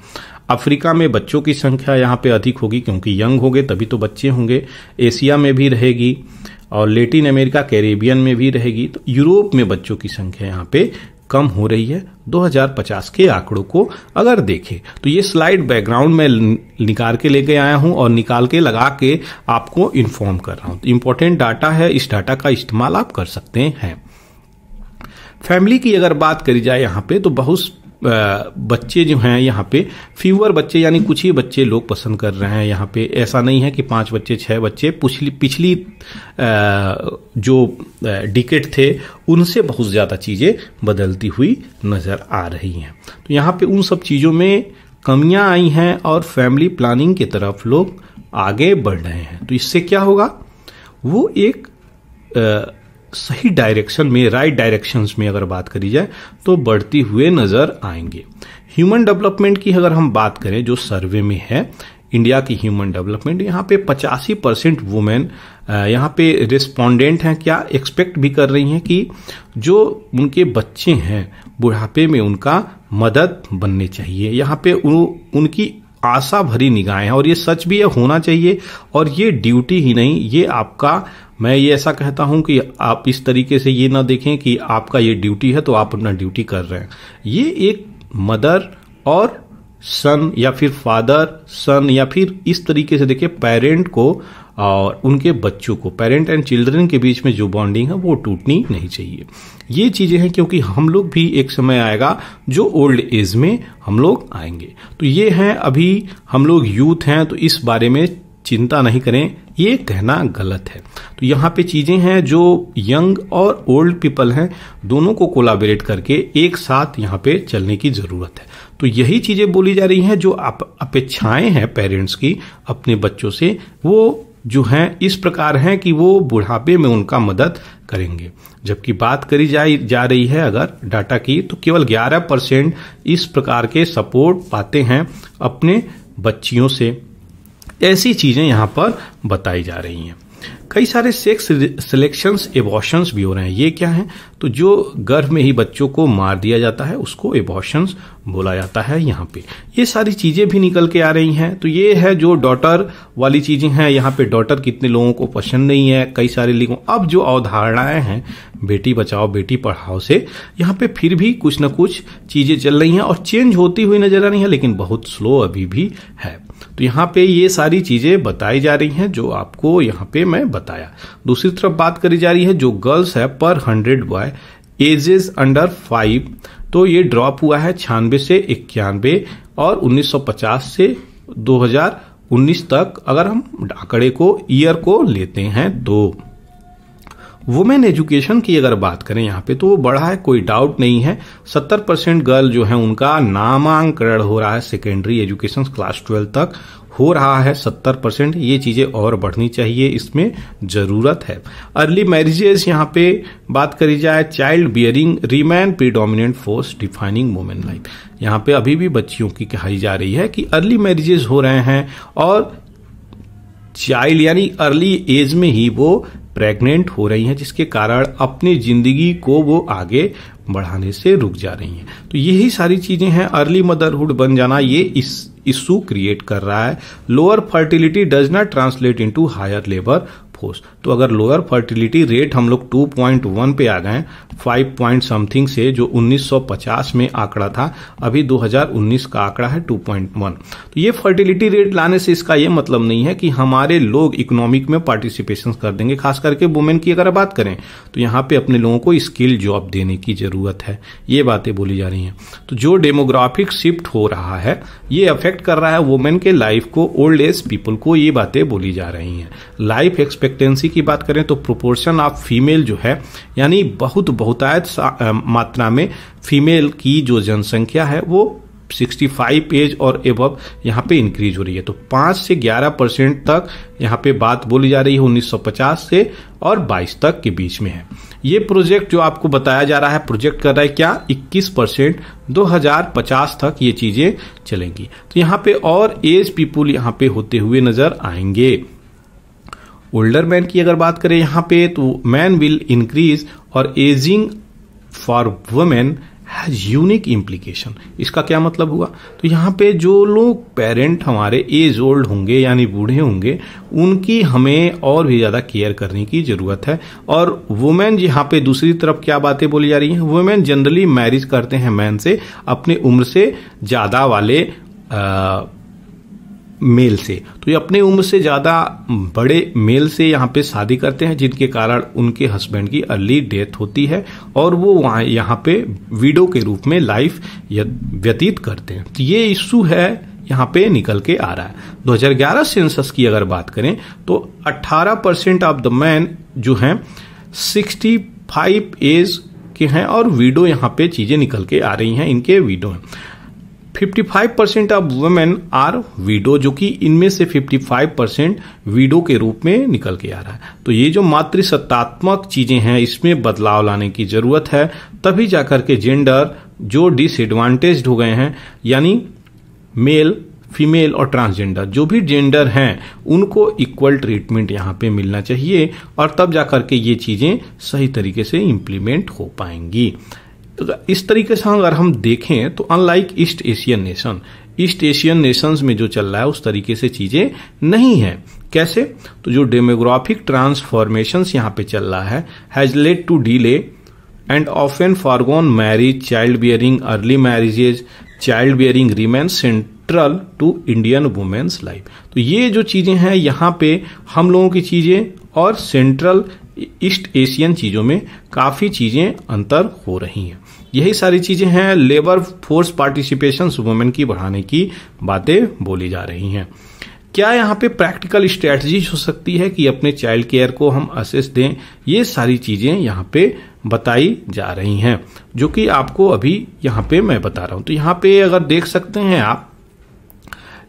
अफ्रीका में बच्चों की संख्या यहाँ पे अधिक होगी क्योंकि यंग होंगे तभी तो बच्चे होंगे एशिया में भी रहेगी और लेटिन अमेरिका कैरेबियन में भी रहेगी तो यूरोप में बच्चों की संख्या यहाँ पे कम हो रही है 2050 के आंकड़ों को अगर देखें तो ये स्लाइड बैकग्राउंड में निकाल के लेके आया हूँ और निकाल के लगा के आपको इन्फॉर्म कर रहा हूँ तो इम्पोर्टेंट डाटा है इस डाटा का इस्तेमाल आप कर सकते हैं फैमिली की अगर बात करी जाए यहाँ पे तो बहुत बच्चे जो हैं यहाँ पे फीवर बच्चे यानी कुछ ही बच्चे लोग पसंद कर रहे हैं यहाँ पे ऐसा नहीं है कि पांच बच्चे छह बच्चे पिछली पिछली जो डिकेट थे उनसे बहुत ज़्यादा चीज़ें बदलती हुई नज़र आ रही हैं तो यहाँ पे उन सब चीज़ों में कमियाँ आई हैं और फैमिली प्लानिंग की तरफ लोग आगे बढ़ रहे हैं तो इससे क्या होगा वो एक सही डायरेक्शन में राइट डायरेक्शंस में अगर बात करी जाए तो बढ़ती हुए नजर आएंगे ह्यूमन डेवलपमेंट की अगर हम बात करें जो सर्वे में है इंडिया की ह्यूमन डेवलपमेंट यहाँ पे पचासी परसेंट वुमेन यहाँ पे रिस्पोंडेंट हैं क्या एक्सपेक्ट भी कर रही हैं कि जो उनके बच्चे हैं बुढ़ापे में उनका मदद बनने चाहिए यहाँ पे उ, उनकी आशा भरी निगाहें और ये सच भी है होना चाहिए और ये ड्यूटी ही नहीं ये आपका मैं ये ऐसा कहता हूं कि आप इस तरीके से ये ना देखें कि आपका ये ड्यूटी है तो आप अपना ड्यूटी कर रहे हैं ये एक मदर और सन या फिर फादर सन या फिर इस तरीके से देखिए पेरेंट को और उनके बच्चों को पेरेंट एंड चिल्ड्रन के बीच में जो बॉन्डिंग है वो टूटनी नहीं चाहिए ये चीज़ें हैं क्योंकि हम लोग भी एक समय आएगा जो ओल्ड एज में हम लोग आएंगे तो ये हैं अभी हम लोग यूथ हैं तो इस बारे में चिंता नहीं करें ये कहना गलत है तो यहाँ पे चीज़ें हैं जो यंग और ओल्ड पीपल हैं दोनों को कोलाबरेट करके एक साथ यहाँ पे चलने की ज़रूरत है तो यही चीज़ें बोली जा रही हैं जो अपेक्षाएं हैं पेरेंट्स की अपने बच्चों से वो जो हैं इस प्रकार हैं कि वो बुढ़ापे में उनका मदद करेंगे जबकि बात करी जा, जा रही है अगर डाटा की तो केवल 11 परसेंट इस प्रकार के सपोर्ट पाते हैं अपने बच्चियों से ऐसी चीज़ें यहाँ पर बताई जा रही हैं कई सारे सेक्स सिलेक्शंस एबॉशंस भी हो रहे हैं ये क्या है तो जो गर्भ में ही बच्चों को मार दिया जाता है उसको एबॉशंस बोला जाता है यहाँ पे ये सारी चीज़ें भी निकल के आ रही हैं तो ये है जो डॉटर वाली चीज़ें हैं यहाँ पे डॉटर कितने लोगों को पसंद नहीं है कई सारे लोगों अब जो अवधारणाएं हैं बेटी बचाओ बेटी पढ़ाओ से यहाँ पे फिर भी कुछ ना कुछ चीज़ें चल रही हैं और चेंज होती हुई नजर आ रही है लेकिन बहुत स्लो अभी भी है तो यहाँ पे ये सारी चीज़ें बताई जा रही हैं जो आपको यहाँ पे मैं बताया दूसरी तरफ बात करी जा रही है जो गर्ल्स है पर hundred boy ages under five तो ये ड्रॉप हुआ है छियानवे से इक्यानवे और 1950 से 2019 तक अगर हम आंकड़े को ईयर को लेते हैं तो वुमेन एजुकेशन की अगर बात करें यहाँ पे तो वो बढ़ा है कोई डाउट नहीं है सत्तर परसेंट गर्ल जो है उनका नामांकरण हो रहा है सेकेंडरी एजुकेशन क्लास ट्वेल्व तक हो रहा है सत्तर परसेंट ये चीज़ें और बढ़नी चाहिए इसमें ज़रूरत है अर्ली मैरिजेज यहाँ पे बात करी जाए child bearing remain predominant force defining women life यहाँ पे अभी भी बच्चियों की कहाई जा रही है कि अर्ली मैरिजेज हो रहे हैं और चाइल्ड यानी अर्ली एज में ही वो प्रेग्नेंट हो रही हैं जिसके कारण अपनी जिंदगी को वो आगे बढ़ाने से रुक जा रही हैं तो यही सारी चीज़ें हैं अर्ली मदरहुड बन जाना ये इस इशू क्रिएट कर रहा है lower fertility does not translate into higher labour course तो अगर लोअर फर्टिलिटी रेट हम लोग 2.1 पे आ गए 5 पॉइंट समथिंग से जो 1950 में आंकड़ा था अभी 2019 का आंकड़ा है 2.1 तो ये फर्टिलिटी रेट लाने से इसका ये मतलब नहीं है कि हमारे लोग इकोनॉमिक में पार्टिसिपेशन कर देंगे खास करके वुमेन की अगर बात करें तो यहाँ पे अपने लोगों को स्किल जॉब देने की जरूरत है ये बातें बोली जा रही हैं तो जो डेमोग्राफिक शिफ्ट हो रहा है ये अफेक्ट कर रहा है वुमेन के लाइफ को ओल्ड एज पीपल को ये बातें बोली जा रही हैं लाइफ एक्सपेक्ट एक्सपेक्टेंसी की बात करें तो प्रोपोर्शन ऑफ फीमेल जो है यानी बहुत बहुतायत मात्रा में फीमेल की जो जनसंख्या है वो 65 एज और एबव यहाँ पे इंक्रीज हो रही है तो 5 से 11 परसेंट तक यहाँ पे बात बोली जा रही है 1950 से और 22 तक के बीच में है ये प्रोजेक्ट जो आपको बताया जा रहा है प्रोजेक्ट कर रहा है क्या 21 परसेंट दो तक ये चीज़ें चलेंगी तो यहाँ पे और एज पीपुल यहाँ पे होते हुए नजर आएंगे ओल्डर मैन की अगर बात करें यहाँ पे तो मैन विल इंक्रीज और ageing for women has unique implication इसका क्या मतलब हुआ तो यहाँ पे जो लोग पेरेंट हमारे एज ओल्ड होंगे यानी बूढ़े होंगे उनकी हमें और भी ज़्यादा केयर करने की ज़रूरत है और वुमेन यहाँ पे दूसरी तरफ क्या बातें बोली जा रही हैं वुमेन जनरली मैरिज करते हैं मैन से अपने उम्र से ज़्यादा वाले आ, मेल से तो ये अपने उम्र से ज़्यादा बड़े मेल से यहाँ पे शादी करते हैं जिनके कारण उनके हस्बैंड की अर्ली डेथ होती है और वो वहाँ यहाँ पे वीडो के रूप में लाइफ व्यतीत करते हैं तो ये इशू है यहाँ पे निकल के आ रहा है 2011 सेंसस की अगर बात करें तो 18 परसेंट ऑफ द मैन जो हैं 65 एज के हैं और वीडो यहाँ पे चीज़ें निकल के आ रही हैं इनके वीडो हैं 55 percent of women are widow जो कि इनमें से 55 परसेंट वीडो के रूप में निकल के आ रहा है तो ये जो मातृ सत्तात्मक चीजें हैं इसमें बदलाव लाने की जरूरत है तभी जाकर के जेंडर जो डिसएडवांटेज हो गए हैं यानी मेल फीमेल और ट्रांसजेंडर जो भी जेंडर हैं उनको इक्वल ट्रीटमेंट यहाँ पे मिलना चाहिए और तब जाकर के ये चीज़ें सही तरीके से इम्प्लीमेंट हो पाएंगी तो इस तरीके से अगर हम देखें तो unlike East Asian nation East Asian nations में जो चल रहा है उस तरीके से चीज़ें नहीं हैं कैसे तो जो डेमोग्राफिक ट्रांसफॉर्मेशंस यहाँ पे चल रहा है has led to delay and often forgone marriage child bearing early marriages child bearing remain central to Indian women's life तो ये जो चीज़ें हैं यहाँ पे हम लोगों की चीज़ें और सेंट्रल ईस्ट एशियन चीज़ों में काफ़ी चीज़ें अंतर हो रही हैं यही सारी चीजें हैं लेबर फोर्स पार्टिसिपेशन वुमेन की बढ़ाने की बातें बोली जा रही हैं क्या यहाँ पे प्रैक्टिकल स्ट्रैटी हो सकती है कि अपने चाइल्ड केयर को हम असेस दें ये सारी चीज़ें यहाँ पे बताई जा रही हैं जो कि आपको अभी यहाँ पे मैं बता रहा हूँ तो यहाँ पे अगर देख सकते हैं आप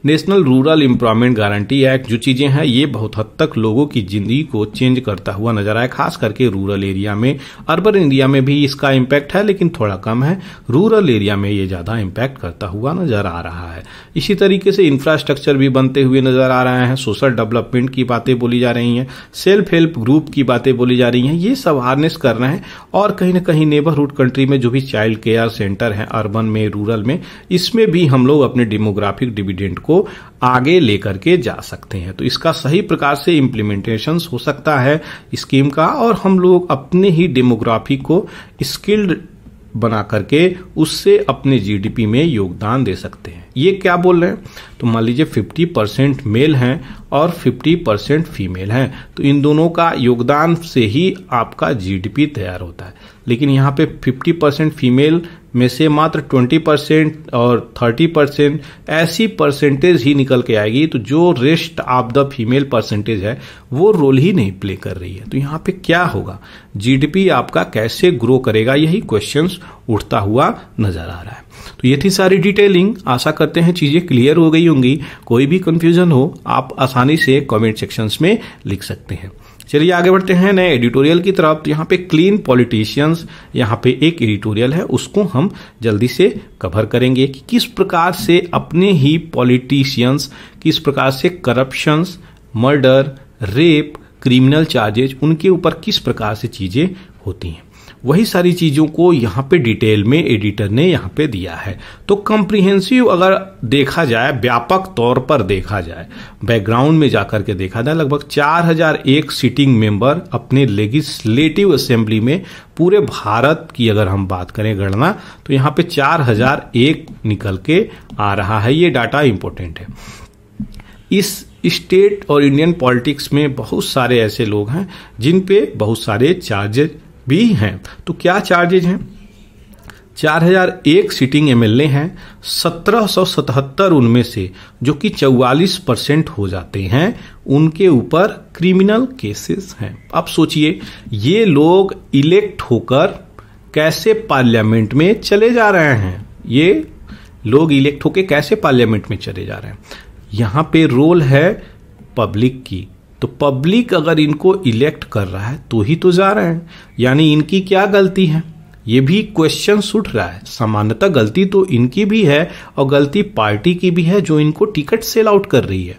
national rural employment guarantee act जो चीजें हैं ये बहुत हद तक लोगों की जिंदगी को चेंज करता हुआ नजर आया खास करके रूरल एरिया में अर्बन एरिया में भी इसका इम्पैक्ट है लेकिन थोड़ा कम है रूरल एरिया में ये ज्यादा इम्पैक्ट करता हुआ नजर आ रहा है इसी तरीके से इंफ्रास्ट्रक्चर भी बनते हुए नजर आ रहे हैं सोशल डेवलपमेंट की बातें बोली जा रही हैं सेल्फ हेल्प ग्रुप की बातें बोली जा रही हैं ये सब हार्नेस कर रहे हैं और कहीं ना कहीं नेबरहुड कंट्री में जो भी चाइल्ड केयर सेंटर है अर्बन में रूरल में इसमें भी हम लोग अपने डेमोग्राफिक डिविडेंट को को आगे लेकर के जा सकते हैं तो इसका सही प्रकार से इम्प्लीमेंटेशन हो सकता है स्कीम का और हम लोग अपने ही डेमोग्राफी को स्किल्ड बना करके उससे अपने जीडीपी में योगदान दे सकते हैं ये क्या बोल रहे हैं तो मान लीजिए 50 परसेंट मेल हैं और 50 परसेंट फीमेल हैं तो इन दोनों का योगदान से ही आपका जीडीपी तैयार होता है लेकिन यहाँ पे 50 परसेंट फीमेल में से मात्र 20 परसेंट और 30 परसेंट ऐसी परसेंटेज ही निकल के आएगी तो जो rest of the female percentage है वो रोल ही नहीं प्ले कर रही है तो यहाँ पे क्या होगा जीडीपी आपका कैसे ग्रो करेगा यही क्वेश्चन उठता हुआ नजर आ रहा है तो ये थी सारी डिटेलिंग आशा करते हैं चीज़ें क्लियर हो गई होंगी कोई भी कंफ्यूजन हो आप आसानी से कमेंट सेक्शंस में लिख सकते हैं चलिए आगे बढ़ते हैं नए एडिटोरियल की तरफ तो यहाँ पे क्लीन पॉलिटिशियंस यहाँ पे एक एडिटोरियल है उसको हम जल्दी से कवर करेंगे कि किस प्रकार से अपने ही पॉलिटिशियंस किस प्रकार से corruptions murder rape criminal charges उनके ऊपर किस प्रकार से चीज़ें होती हैं वही सारी चीज़ों को यहाँ पे डिटेल में एडिटर ने यहाँ पे दिया है तो कम्प्रिहेंसिव अगर देखा जाए व्यापक तौर पर देखा जाए बैकग्राउंड में जाकर के देखा जाए लगभग 4001 सिटिंग मेंबर अपने लेजिस्लेटिव असेंबली में पूरे भारत की अगर हम बात करें गणना तो यहाँ पे 4001 निकल के आ रहा है ये डाटा इम्पोर्टेंट है इस स्टेट और इंडियन पॉलिटिक्स में बहुत सारे ऐसे लोग हैं जिन पे बहुत सारे चार्जेज भी हैं तो क्या चार्जेज हैं 4001 सीटिंग एमएलए हैं 1777 उनमें से जो कि 44 परसेंट हो जाते हैं उनके ऊपर क्रिमिनल केसेस हैं अब सोचिए ये लोग इलेक्ट होकर कैसे पार्लियामेंट में चले जा रहे हैं ये लोग इलेक्ट होकर कैसे पार्लियामेंट में चले जा रहे हैं यहाँ पे रोल है पब्लिक की तो पब्लिक अगर इनको इलेक्ट कर रहा है तो ही तो जा रहे हैं यानी इनकी क्या गलती है ये भी क्वेश्चन उठ रहा है सामान्यतः गलती तो इनकी भी है और गलती पार्टी की भी है जो इनको टिकट सेल आउट कर रही है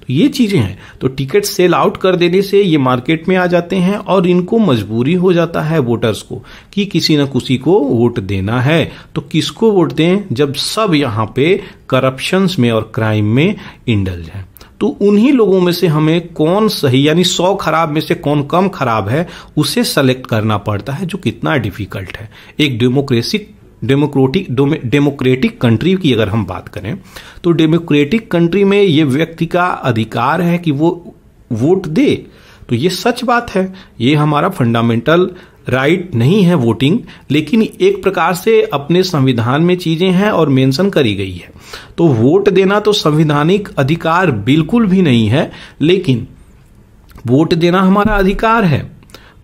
तो ये चीजें हैं तो टिकट सेल आउट कर देने से ये मार्केट में आ जाते हैं और इनको मजबूरी हो जाता है वोटर्स को कि किसी न किसी को वोट देना है तो किसको वोट दें जब सब यहां पे करप्शंस में और क्राइम में इंडल्ज हैं तो उन्हीं लोगों में से हमें कौन सही यानी सौ खराब में से कौन कम खराब है उसे सेलेक्ट करना पड़ता है जो कितना डिफिकल्ट है एक डेमोक्रेसी डेमोक्रेटिक डेमोक्रेटिक कंट्री की अगर हम बात करें तो डेमोक्रेटिक कंट्री में ये व्यक्ति का अधिकार है कि वो वोट दे तो ये सच बात है ये हमारा फंडामेंटल राइट नहीं है वोटिंग लेकिन एक प्रकार से अपने संविधान में चीजें हैं और मेंशन करी गई है तो वोट देना तो संविधानिक अधिकार बिल्कुल भी नहीं है लेकिन वोट देना हमारा अधिकार है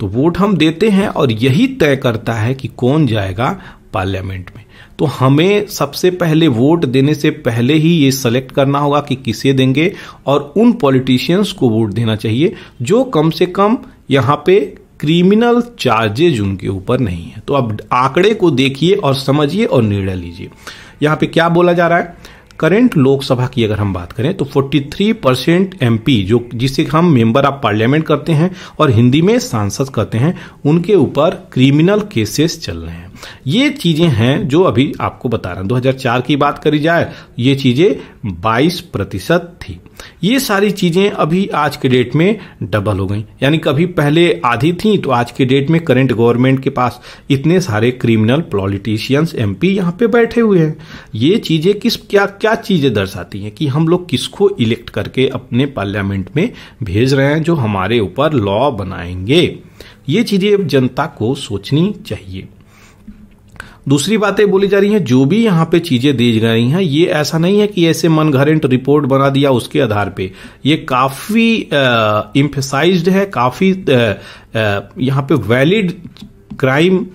तो वोट हम देते हैं और यही तय करता है कि कौन जाएगा पार्लियामेंट में तो हमें सबसे पहले वोट देने से पहले ही ये सेलेक्ट करना होगा कि किसे देंगे और उन पॉलिटिशियंस को वोट देना चाहिए जो कम से कम यहाँ पे क्रिमिनल चार्जेज उनके ऊपर नहीं है तो अब आंकड़े को देखिए और समझिए और निर्णय लीजिए यहाँ पे क्या बोला जा रहा है करंट लोकसभा की अगर हम बात करें तो 43 परसेंट एम जो जिसे हम मेंबर ऑफ पार्लियामेंट करते हैं और हिंदी में सांसद कहते हैं उनके ऊपर क्रिमिनल केसेस चल रहे हैं ये चीज़ें हैं जो अभी आपको बता रहा हूं 2004 की बात करी जाए ये चीज़ें 22 प्रतिशत थी ये सारी चीज़ें अभी आज के डेट में डबल हो गई यानी कभी पहले आधी थी तो आज के डेट में करंट गवर्नमेंट के पास इतने सारे क्रिमिनल पॉलिटिशियंस एम पी यहां पे बैठे हुए हैं ये चीज़ें किस क्या क्या चीज़ें दर्शाती हैं कि हम लोग किसको इलेक्ट करके अपने पार्लियामेंट में भेज रहे हैं जो हमारे ऊपर लॉ बनाएंगे ये चीज़ें जनता को सोचनी चाहिए दूसरी बातें बोली जा रही हैं जो भी यहाँ पे चीज़ें दी जा रही हैं ये ऐसा नहीं है कि ऐसे मनघरेंट रिपोर्ट बना दिया उसके आधार पे ये काफ़ी इम्फेसाइज्ड है काफ़ी यहाँ पे वैलिड क्राइम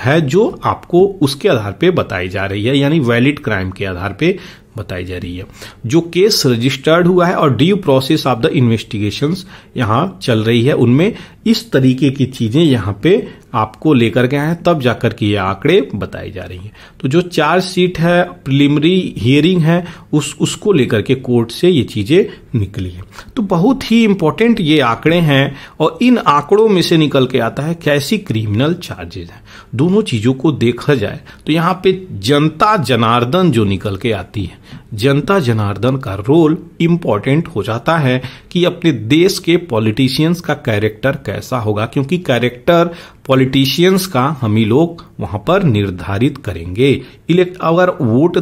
है जो आपको उसके आधार पे बताई जा रही है यानी वैलिड क्राइम के आधार पे बताई जा रही है जो केस रजिस्टर्ड हुआ है और due process of the investigation यहाँ चल रही है उनमें इस तरीके की चीजें यहाँ पे आपको लेकर के आए हैं तब जाकर के ये आंकड़े बताए जा रही हैं तो जो सीट है प्रिलिमरी हियरिंग है उस उसको लेकर के कोर्ट से ये चीजें निकली है तो बहुत ही इंपॉर्टेंट ये आंकड़े हैं और इन आंकड़ों में से निकल के आता है कैसी क्रिमिनल चार्जेज हैं दोनों चीज़ों को देखा जाए तो यहाँ पे जनता जनार्दन जो निकल के आती है जनता जनार्दन का रोल इम्पॉर्टेंट हो जाता है कि अपने देश के पॉलिटिशियंस का कैरेक्टर कैसा होगा क्योंकि कैरेक्टर पॉलिटिशियंस का हम ही लोग वहां पर निर्धारित करेंगे इलेक्ट अगर वोट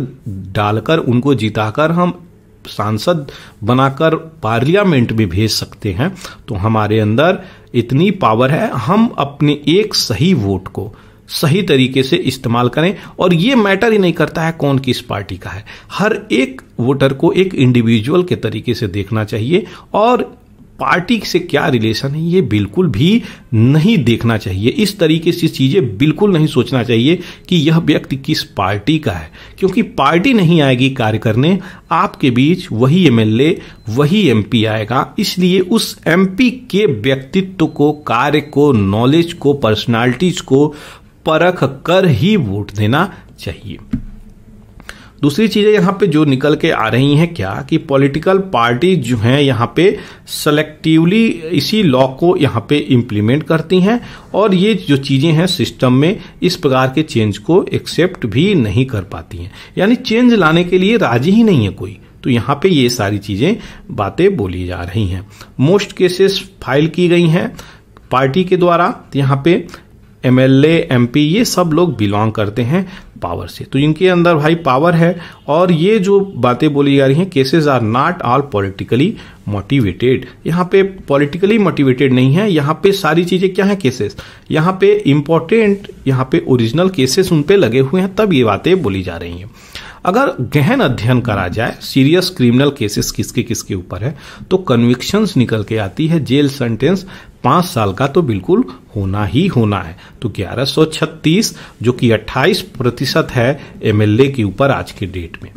डालकर उनको जिताकर हम सांसद बनाकर पार्लियामेंट में भेज सकते हैं तो हमारे अंदर इतनी पावर है हम अपने एक सही वोट को सही तरीके से इस्तेमाल करें और ये मैटर ही नहीं करता है कौन किस पार्टी का है हर एक वोटर को एक इंडिविजुअल के तरीके से देखना चाहिए और पार्टी से क्या रिलेशन है ये बिल्कुल भी नहीं देखना चाहिए इस तरीके से चीज़ें बिल्कुल नहीं सोचना चाहिए कि यह व्यक्ति किस पार्टी का है क्योंकि पार्टी नहीं आएगी कार्य करने आपके बीच वही एमएलए वही एमपी आएगा इसलिए उस एमपी के व्यक्तित्व को कार्य को नॉलेज को पर्सनालिटीज को परख कर ही वोट देना चाहिए दूसरी चीज़ें यहाँ पे जो निकल के आ रही हैं क्या कि पॉलिटिकल पार्टी जो हैं यहाँ पे सेलेक्टिवली इसी लॉ को यहाँ पे इम्प्लीमेंट करती हैं और ये जो चीज़ें हैं सिस्टम में इस प्रकार के चेंज को एक्सेप्ट भी नहीं कर पाती हैं यानी चेंज लाने के लिए राजी ही नहीं है कोई तो यहाँ पे ये सारी चीज़ें बातें बोली जा रही हैं मोस्ट केसेस फाइल की गई हैं पार्टी के द्वारा यहाँ पे एमएलए एमपी ये सब लोग बिलोंग करते हैं पावर से तो इनके अंदर भाई पावर है और ये जो बातें बोली जा रही हैं cases are not all politically motivated यहाँ पे पॉलिटिकली मोटिवेटेड नहीं है यहाँ पे सारी चीज़ें क्या हैं केसेस यहाँ पे इम्पोर्टेंट यहाँ पे ओरिजिनल केसेस उन पे लगे हुए हैं तब ये बातें बोली जा रही हैं अगर गहन अध्ययन करा जाए सीरियस क्रिमिनल केसेस किसके किसके ऊपर है तो कन्विक्शंस निकल के आती है जेल सेंटेंस पाँच साल का तो बिल्कुल होना ही होना है तो 1136 जो कि 28 प्रतिशत है एमएलए के ऊपर आज के डेट में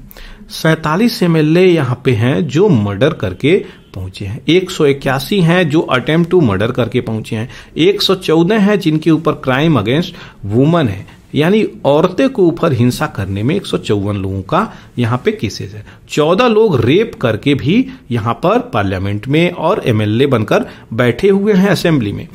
सैतालीस एमएलए यहाँ पे हैं जो मर्डर करके पहुंचे हैं एक सौ इक्यासी हैं जो अटेम्प्ट टू मर्डर करके पहुंचे हैं एक सौ चौदह हैं जिनके ऊपर क्राइम अगेंस्ट वुमन है यानी औरतें को ऊपर हिंसा करने में एक लोगों का यहाँ पे केसेस है चौदह लोग रेप करके भी यहाँ पर पार्लियामेंट में और एमएलए बनकर बैठे हुए हैं असेंबली में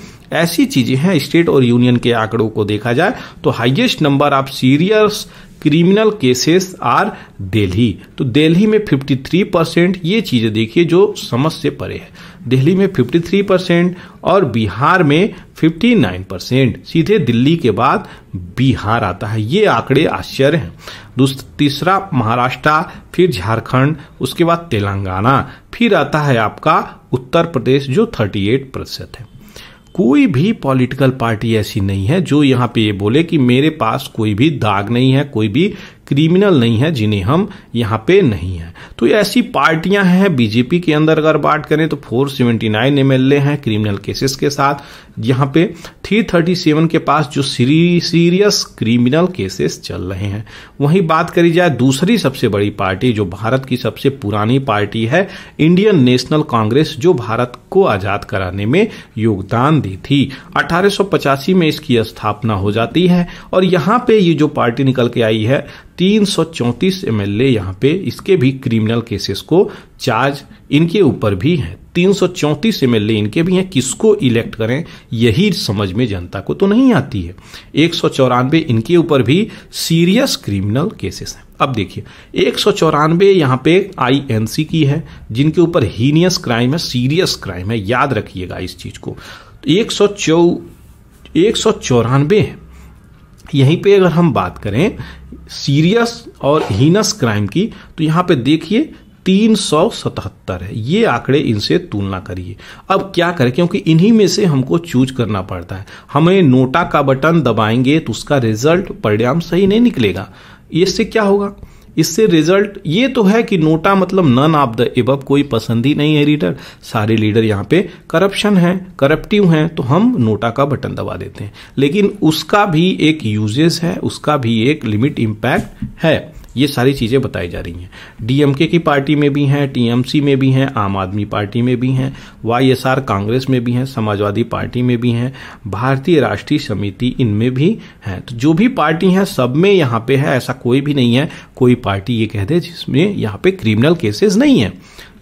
ऐसी चीजें हैं स्टेट और यूनियन के आंकड़ों को देखा जाए तो highest number of serious criminal cases are Delhi तो दिल्ली में 53 परसेंट ये चीजें देखिए जो समझ से परे है दिल्ली में 53 परसेंट और बिहार में 59 परसेंट सीधे दिल्ली के बाद बिहार आता है ये आंकड़े आश्चर्य हैं तीसरा महाराष्ट्र फिर झारखंड उसके बाद तेलंगाना फिर आता है आपका उत्तर प्रदेश जो 38 प्रतिशत है कोई भी पॉलिटिकल पार्टी ऐसी नहीं है जो यहाँ पे ये बोले कि मेरे पास कोई भी दाग नहीं है कोई भी क्रिमिनल नहीं है जिन्हें हम यहाँ पे नहीं है तो ये ऐसी पार्टियां हैं बीजेपी के अंदर अगर बात करें तो 479 एमएलए हैं क्रिमिनल केसेस के साथ यहाँ पे 337 के पास जो सीरी, सीरियस क्रिमिनल केसेस चल रहे हैं वहीं बात करी जाए दूसरी सबसे बड़ी पार्टी जो भारत की सबसे पुरानी पार्टी है इंडियन नेशनल कांग्रेस जो भारत को आज़ाद कराने में योगदान दी थी अठारह में इसकी स्थापना हो जाती है और यहाँ पे ये जो पार्टी निकल के आई है तीन सौ चौंतीस एमएलए यहाँ पे इसके भी क्रिमिनल केसेस को चार्ज इनके ऊपर भी है तीन सौ चौंतीस एमएलए इनके भी हैं किसको इलेक्ट करें यही समझ में जनता को तो नहीं आती है एक सौ चौरानवे इनके ऊपर भी सीरियस क्रिमिनल केसेस हैं अब देखिए एक सौ चौरानवे यहाँ पे आईएनसी की है जिनके ऊपर हीनियस क्राइम है सीरियस क्राइम है याद रखिएगा इस चीज को एक सौ चौ एक सौ चौरानवे है यहीं पे अगर हम बात करें सीरियस और हीनस क्राइम की तो यहाँ पे देखिए तीन सौ सतहत्तर है ये आंकड़े इनसे तुलना करिए अब क्या करें क्योंकि इन्हीं में से हमको चूज करना पड़ता है हमें नोटा का बटन दबाएंगे तो उसका रिजल्ट परिणाम सही नहीं निकलेगा इससे क्या होगा इससे रिजल्ट ये तो है कि नोटा मतलब नन ऑफ द एबब कोई पसंद ही नहीं है लीडर सारे लीडर यहाँ पे करप्शन है करप्टिव हैं तो हम नोटा का बटन दबा देते हैं लेकिन उसका भी एक यूजेस है उसका भी एक लिमिट इम्पैक्ट है ये सारी चीज़ें बताई जा रही हैं डीएमके की पार्टी में भी हैं टीएमसी में भी हैं आम आदमी पार्टी में भी हैं वाईएसआर कांग्रेस में भी हैं समाजवादी पार्टी में भी हैं भारतीय राष्ट्रीय समिति इनमें भी हैं तो जो भी पार्टी हैं सब में यहाँ पे है ऐसा कोई भी नहीं है कोई पार्टी ये कह दे जिसमें यहाँ पे क्रिमिनल केसेस नहीं है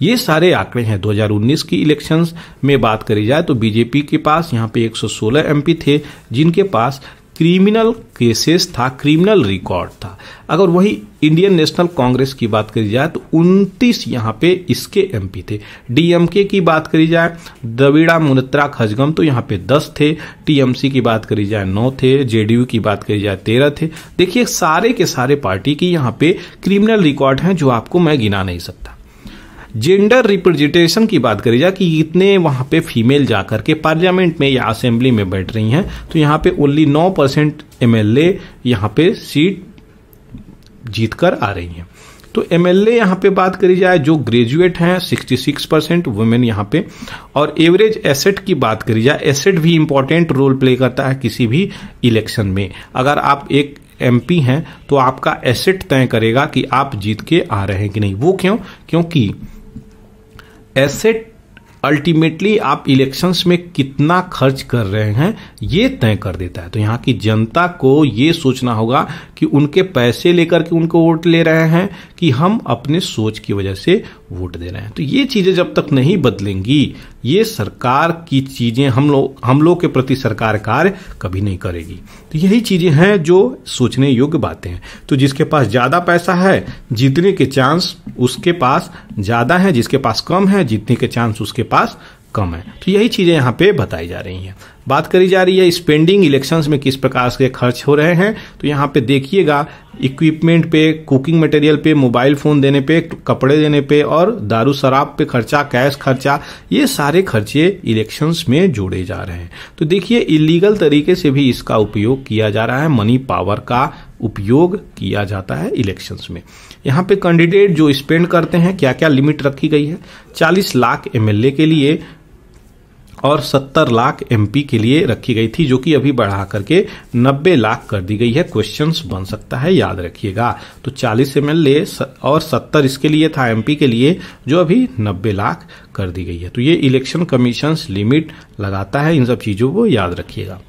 ये सारे आंकड़े हैं 2019 की इलेक्शंस में बात करी जाए तो बीजेपी के पास यहाँ पे 116 एमपी थे जिनके पास क्रिमिनल केसेस था क्रिमिनल रिकॉर्ड था अगर वही इंडियन नेशनल कांग्रेस की बात करी जाए तो उनतीस यहाँ पे इसके एमपी थे डीएमके की बात करी जाए द्रविड़ा मुनत्रा खजगम तो यहाँ पे दस थे टीएमसी की बात करी जाए नौ थे जेडीयू की बात करी जाए तेरह थे देखिए सारे के सारे पार्टी की यहाँ पे क्रिमिनल रिकॉर्ड हैं जो आपको मैं गिना नहीं सकता जेंडर रिप्रेजेंटेशन की बात करी जाए कि इतने वहाँ पे फीमेल जा के पार्लियामेंट में या असेंबली में बैठ रही हैं तो यहाँ पे ओनली नौ परसेंट एम यहाँ पे सीट जीत कर आ रही हैं तो एम एल यहाँ पे बात करी जाए जो ग्रेजुएट हैं 66 परसेंट वुमेन यहाँ पे और एवरेज एसेट की बात करी जाए एसेट भी इम्पोर्टेंट रोल प्ले करता है किसी भी इलेक्शन में अगर आप एक एमपी हैं तो आपका एसेट तय करेगा कि आप जीत के आ रहे हैं कि नहीं वो क्यों क्योंकि एसेट अल्टीमेटली आप इलेक्शंस में कितना खर्च कर रहे हैं ये तय कर देता है तो यहाँ की जनता को ये सोचना होगा कि उनके पैसे लेकर के उनको वोट ले रहे हैं कि हम अपने सोच की वजह से वोट दे रहे हैं तो ये चीज़ें जब तक नहीं बदलेंगी ये सरकार की चीज़ें हम लोग हम लोग के प्रति सरकार कार्य कभी नहीं करेगी तो यही चीज़ें हैं जो सोचने योग्य बातें हैं तो जिसके पास ज़्यादा पैसा है जीतने के चांस उसके पास ज़्यादा है जिसके पास कम है जीतने के चांस उसके पास कम है तो यही चीज़ें यहाँ पे बताई जा रही हैं बात करी जा रही है स्पेंडिंग इलेक्शंस में किस प्रकार से खर्च हो रहे हैं तो यहाँ पे देखिएगा इक्विपमेंट पे कुकिंग मटेरियल पे मोबाइल फ़ोन देने पे कपड़े देने पे और दारू शराब पे खर्चा कैश खर्चा ये सारे खर्चे इलेक्शंस में जोड़े जा रहे हैं तो देखिए इलीगल तरीके से भी इसका उपयोग किया जा रहा है मनी पावर का उपयोग किया जाता है इलेक्शंस में यहाँ पे कैंडिडेट जो स्पेंड करते हैं क्या क्या लिमिट रखी गई है 40 लाख एमएलए के लिए और 70 लाख एमपी के लिए रखी गई थी जो कि अभी बढ़ा करके 90 लाख कर दी गई है क्वेश्चंस बन सकता है याद रखिएगा तो 40 एम और 70 इसके लिए था एमपी के लिए जो अभी 90 लाख कर दी गई है तो ये इलेक्शन कमीशन लिमिट लगाता है इन सब चीज़ों को याद रखिएगा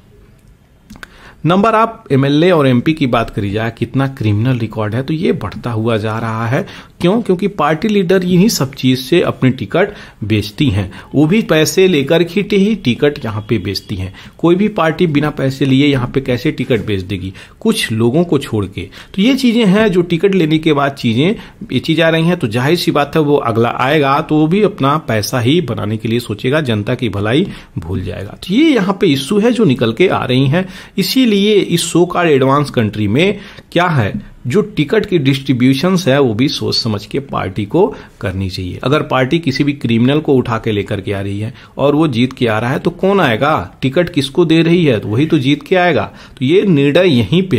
नंबर आप एमएलए और एमपी की बात करी जाए कितना क्रिमिनल रिकॉर्ड है तो ये बढ़ता हुआ जा रहा है क्यों क्योंकि पार्टी लीडर इन्हीं सब चीज से अपनी टिकट बेचती हैं वो भी पैसे लेकर ही टिकट यहाँ पे बेचती हैं कोई भी पार्टी बिना पैसे लिए यहाँ पे कैसे टिकट बेच देगी कुछ लोगों को छोड़ के तो ये चीजें हैं जो टिकट लेने के बाद चीजें बेची जा रही हैं तो जाहिर सी बात है वो अगला आएगा तो वो भी अपना पैसा ही बनाने के लिए सोचेगा जनता की भलाई भूल जाएगा तो ये यहाँ पे इश्यू है जो निकल के आ रही है इसीलिए इस सो कार्ड एडवांस कंट्री में क्या है जो टिकट की डिस्ट्रीब्यूशंस है वो भी सोच समझ के पार्टी को करनी चाहिए अगर पार्टी किसी भी क्रिमिनल को उठा के लेकर के आ रही है और वो जीत के आ रहा है तो कौन आएगा टिकट किसको दे रही है तो वही तो जीत के आएगा तो ये निर्णय यहीं पे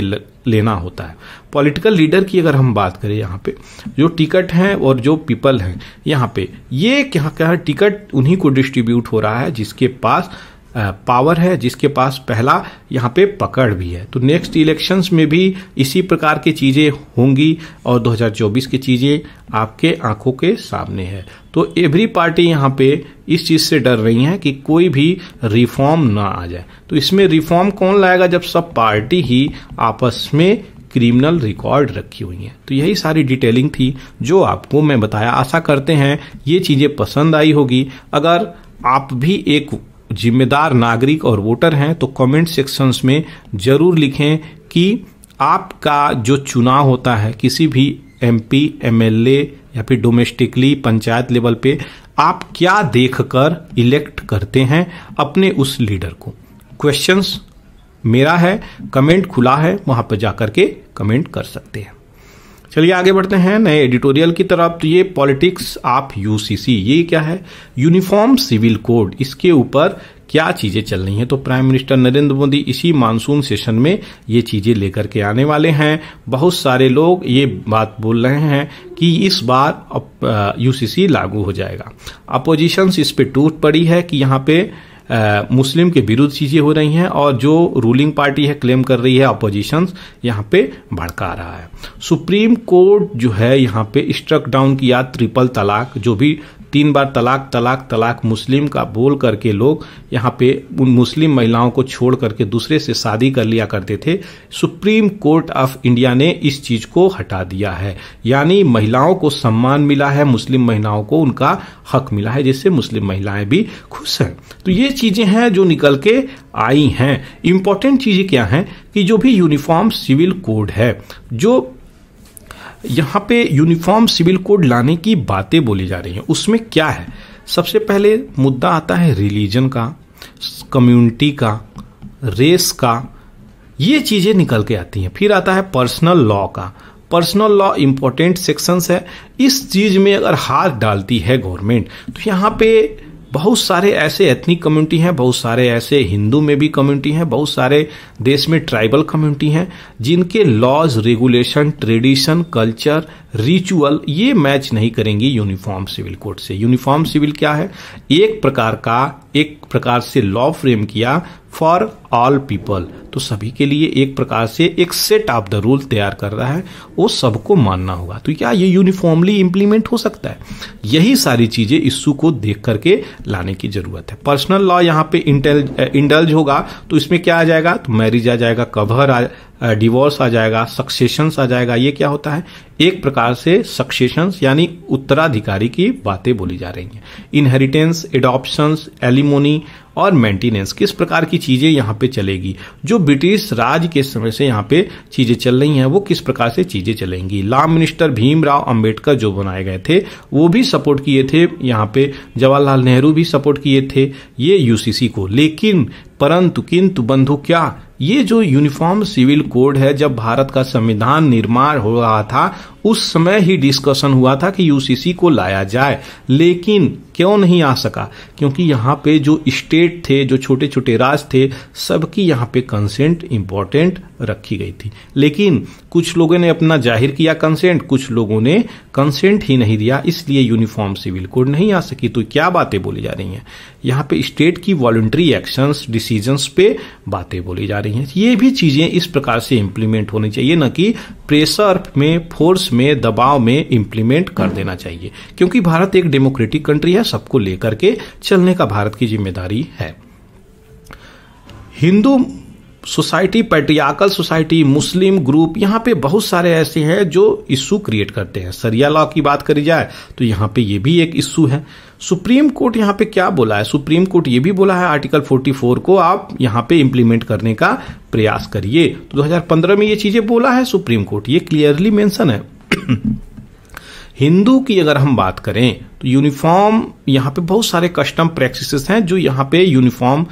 लेना होता है पॉलिटिकल लीडर की अगर हम बात करें यहाँ पे जो टिकट हैं और जो पीपल हैं यहाँ पे ये क्या क्या टिकट उन्हीं को डिस्ट्रीब्यूट हो रहा है जिसके पास पावर है जिसके पास पहला यहाँ पे पकड़ भी है तो नेक्स्ट इलेक्शंस में भी इसी प्रकार की चीज़ें होंगी और 2024 की चीज़ें आपके आंखों के सामने है तो एवरी पार्टी यहाँ पे इस चीज़ से डर रही है कि कोई भी रिफॉर्म ना आ जाए तो इसमें रिफॉर्म कौन लाएगा जब सब पार्टी ही आपस में क्रिमिनल रिकॉर्ड रखी हुई है तो यही सारी डिटेलिंग थी जो आपको मैं बताया आशा करते हैं ये चीज़ें पसंद आई होगी अगर आप भी एक जिम्मेदार नागरिक और वोटर हैं तो कमेंट सेक्शंस में ज़रूर लिखें कि आपका जो चुनाव होता है किसी भी एमपी एमएलए या फिर डोमेस्टिकली पंचायत लेवल पे आप क्या देखकर इलेक्ट करते हैं अपने उस लीडर को क्वेश्चंस मेरा है कमेंट खुला है वहां पर जाकर के कमेंट कर सकते हैं चलिए आगे बढ़ते हैं नए एडिटोरियल की तरफ तो ये पॉलिटिक्स ऑफ यूसीसी ये क्या है यूनिफॉर्म सिविल कोड इसके ऊपर क्या चीजें चल रही हैं तो प्राइम मिनिस्टर नरेंद्र मोदी इसी मानसून सेशन में ये चीजें लेकर के आने वाले हैं बहुत सारे लोग ये बात बोल रहे हैं कि इस बार यूसीसी लागू हो जाएगा अपोजिशन इस पर टूट पड़ी है कि यहाँ पे मुस्लिम के विरुद्ध चीज़ें हो रही हैं और जो रूलिंग पार्टी है क्लेम कर रही है अपोजिशन यहाँ पे भड़का रहा है सुप्रीम कोर्ट जो है यहाँ पे स्ट्रक डाउन किया ट्रिपल तलाक जो भी तीन बार तलाक तलाक तलाक मुस्लिम का बोल करके लोग यहाँ पे उन मुस्लिम महिलाओं को छोड़ करके दूसरे से शादी कर लिया करते थे सुप्रीम कोर्ट ऑफ इंडिया ने इस चीज को हटा दिया है यानी महिलाओं को सम्मान मिला है मुस्लिम महिलाओं को उनका हक मिला है जिससे मुस्लिम महिलाएं भी खुश हैं तो ये चीजें हैं जो निकल के आई हैं इंपॉर्टेंट चीजें क्या हैं कि जो भी यूनिफॉर्म सिविल कोड है जो यहाँ पे यूनिफॉर्म सिविल कोड लाने की बातें बोली जा रही हैं उसमें क्या है सबसे पहले मुद्दा आता है रिलीजन का कम्युनिटी का रेस का ये चीज़ें निकल के आती हैं फिर आता है पर्सनल लॉ का पर्सनल लॉ इम्पोर्टेंट सेक्शंस है इस चीज़ में अगर हाथ डालती है गवर्नमेंट तो यहाँ पे बहुत सारे ऐसे एथनिक कम्युनिटी हैं बहुत सारे ऐसे हिंदू में भी कम्युनिटी हैं बहुत सारे देश में ट्राइबल कम्युनिटी हैं जिनके laws regulation tradition culture ritual ये मैच नहीं करेंगी यूनिफॉर्म सिविल कोड से यूनिफॉर्म सिविल क्या है एक प्रकार का एक प्रकार से लॉ फ्रेम किया फॉर ऑल पीपल तो सभी के लिए एक प्रकार से एक सेट ऑफ द रूल तैयार कर रहा है वो सबको मानना होगा तो क्या ये यूनिफॉर्मली इंप्लीमेंट हो सकता है यही सारी चीजें इशू को देख करके लाने की जरूरत है पर्सनल लॉ यहाँ पे इंडल्ज होगा तो इसमें क्या आ जाएगा तो मैरिज आ जाएगा कवर आ डिवोर्स आ जाएगा सक्सेशंस आ जाएगा ये क्या होता है एक प्रकार से सक्सेशंस यानी उत्तराधिकारी की बातें बोली जा रही हैं इनहेरिटेंस एडॉप्शंस एलिमोनी और मेंटेनेंस किस प्रकार की चीज़ें यहाँ पे चलेगी जो ब्रिटिश राज के समय से यहाँ पे चीज़ें चल रही हैं वो किस प्रकार से चीज़ें चलेंगी लाम मिनिस्टर भीमराव अंबेडकर जो बनाए गए थे वो भी सपोर्ट किए थे यहाँ पे जवाहरलाल नेहरू भी सपोर्ट किए थे ये यूसीसी को लेकिन परंतु किंतु बंधु क्या ये जो यूनिफॉर्म सिविल कोड है जब भारत का संविधान निर्माण हो रहा था उस समय ही डिस्कशन हुआ था कि यूसीसी को लाया जाए लेकिन क्यों नहीं आ सका क्योंकि यहाँ पे जो स्टेट थे जो छोटे छोटे राज थे सबकी यहाँ पे कंसेंट इम्पोर्टेंट रखी गई थी लेकिन कुछ लोगों ने अपना जाहिर किया कंसेंट कुछ लोगों ने कंसेंट ही नहीं दिया इसलिए यूनिफॉर्म सिविल कोड नहीं आ सकी तो क्या बातें बोली जा रही हैं यहाँ पे स्टेट की वॉलंटरी एक्शंस डिसीजंस पे बातें बोली जा रही हैं ये भी चीजें इस प्रकार से इम्प्लीमेंट होनी चाहिए न कि प्रेशर में फोर्स में दबाव में इम्प्लीमेंट कर देना चाहिए क्योंकि भारत एक डेमोक्रेटिक कंट्री है है सबको लेकर के चलने का भारत की जिम्मेदारी है Hindu society patriarchal society Muslim group यहाँ पे बहुत सारे ऐसे हैं जो इशू क्रिएट करते हैं सरिया लॉ की बात करी जाए तो यहाँ पे ये भी एक इशू है सुप्रीम कोर्ट यहाँ पे क्या बोला है सुप्रीम कोर्ट ये भी बोला है आर्टिकल 44 को आप यहाँ पे इम्प्लीमेंट करने का प्रयास करिए तो 2015 में ये चीजें बोला है सुप्रीम कोर्ट ये क्लियरली मेंशन है हिंदू की अगर हम बात करें तो यूनिफॉर्म यहाँ पे बहुत सारे कस्टम प्रैक्टिसेस हैं जो यहाँ पे यूनिफॉर्म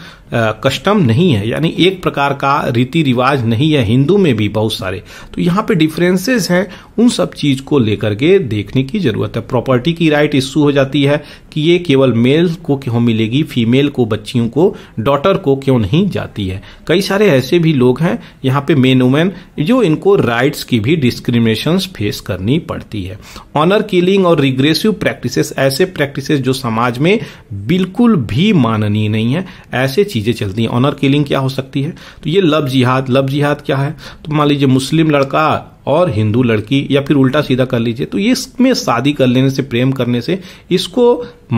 कस्टम नहीं है यानी एक प्रकार का रीति रिवाज नहीं है हिंदू में भी बहुत सारे तो यहाँ पे डिफरेंसेस हैं उन सब चीज को लेकर के देखने की जरूरत है प्रॉपर्टी की राइट इश्यू हो जाती है कि ये केवल मेल को क्यों मिलेगी फीमेल को बच्चियों को डॉटर को क्यों नहीं जाती है कई सारे ऐसे भी लोग हैं यहाँ पे मेन वुमेन जो इनको राइट्स की भी डिस्क्रिमिनेशन फेस करनी पड़ती है ऑनर किलिंग और रिग्रेसिव प्रैक्टिस ऐसे प्रैक्टिसेस जो समाज में बिल्कुल भी माननीय नहीं है ऐसे चीज़ें चलती हैं ऑनर किलिंग क्या हो सकती है तो ये लव जिहाद लव जिहाद क्या है तो मान लीजिए मुस्लिम लड़का और हिंदू लड़की या फिर उल्टा सीधा कर लीजिए तो ये इसमें शादी कर लेने से प्रेम करने से इसको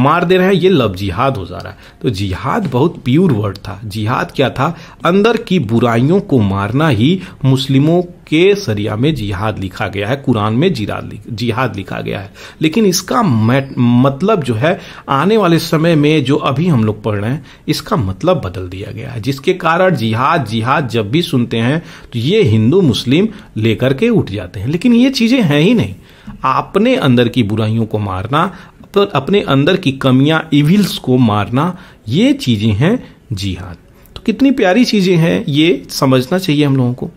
मार दे रहे हैं ये लव जिहाद हो जा रहा है तो जिहाद बहुत प्योर वर्ड था जिहाद क्या था अंदर की बुराइयों को मारना ही मुस्लिमों के सरिया में जिहाद लिखा गया है कुरान में जिहाद जिहाद लिखा गया है लेकिन इसका मतलब जो है आने वाले समय में जो अभी हम लोग पढ़ रहे हैं इसका मतलब बदल दिया गया है जिसके कारण जिहाद जिहाद जब भी सुनते हैं तो ये हिंदू मुस्लिम लेकर के टूट जाते हैं लेकिन ये चीज़ें हैं ही नहीं अपने अंदर की बुराइयों को मारना पर तो अपने अंदर की कमियां इविल्स को मारना ये चीज़ें हैं जी हाँ कितनी प्यारी चीज़ें हैं ये समझना चाहिए हम लोगों को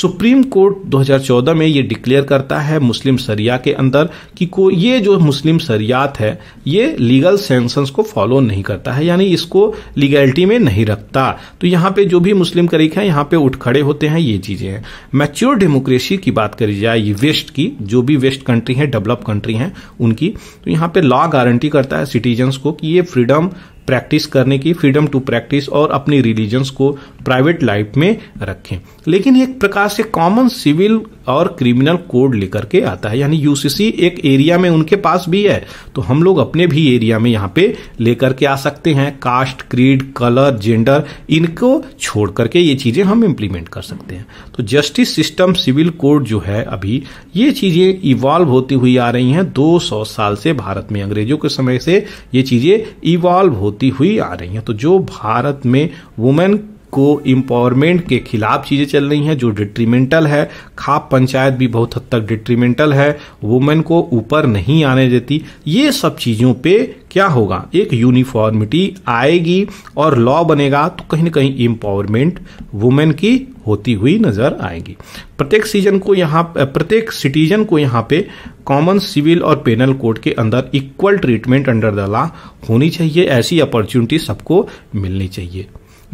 सुप्रीम कोर्ट 2014 में ये डिक्लेयर करता है मुस्लिम सरिया के अंदर कि को ये जो मुस्लिम सरियात है ये लीगल सेंसन को फॉलो नहीं करता है यानी इसको लीगैलिटी में नहीं रखता तो यहाँ पे जो भी मुस्लिम करीक है यहाँ पे उठ खड़े होते हैं ये चीज़ें हैं मैच्योर डेमोक्रेसी की बात करी जाए ये वेस्ट की जो भी वेस्ट कंट्री है डेवलप कंट्री है उनकी तो यहाँ पे लॉ गारंटी करता है सिटीजन्स को कि ये फ्रीडम प्रैक्टिस करने की फ्रीडम टू प्रैक्टिस और अपनी रिलीजन्स को प्राइवेट लाइफ में रखें लेकिन एक प्रकार से कॉमन सिविल और क्रिमिनल कोड लेकर के आता है यानी यूसीसी एक एरिया में उनके पास भी है तो हम लोग अपने भी एरिया में यहाँ पे लेकर के आ सकते हैं कास्ट क्रीड कलर जेंडर इनको छोड़ करके ये चीज़ें हम इम्प्लीमेंट कर सकते हैं तो जस्टिस सिस्टम सिविल कोड जो है अभी ये चीज़ें इवॉल्व होती हुई आ रही हैं 200 साल से भारत में अंग्रेजों के समय से ये चीज़ें इवॉल्व होती हुई आ रही हैं तो जो भारत में वुमेन को एम्पावरमेंट के खिलाफ चीज़ें चल रही हैं जो डिट्रीमेंटल है खाप पंचायत भी बहुत हद तक डिट्रीमेंटल है वुमेन को ऊपर नहीं आने देती ये सब चीज़ों पे क्या होगा एक यूनिफॉर्मिटी आएगी और लॉ बनेगा तो कहीं ना कहीं एम्पावरमेंट वुमेन की होती हुई नजर आएगी प्रत्येक सीजन को यहाँ प्रत्येक सिटीजन को यहाँ पे कॉमन सिविल और पेनल कोड के अंदर equal treatment under the law होनी चाहिए ऐसी अपॉर्चुनिटी सबको मिलनी चाहिए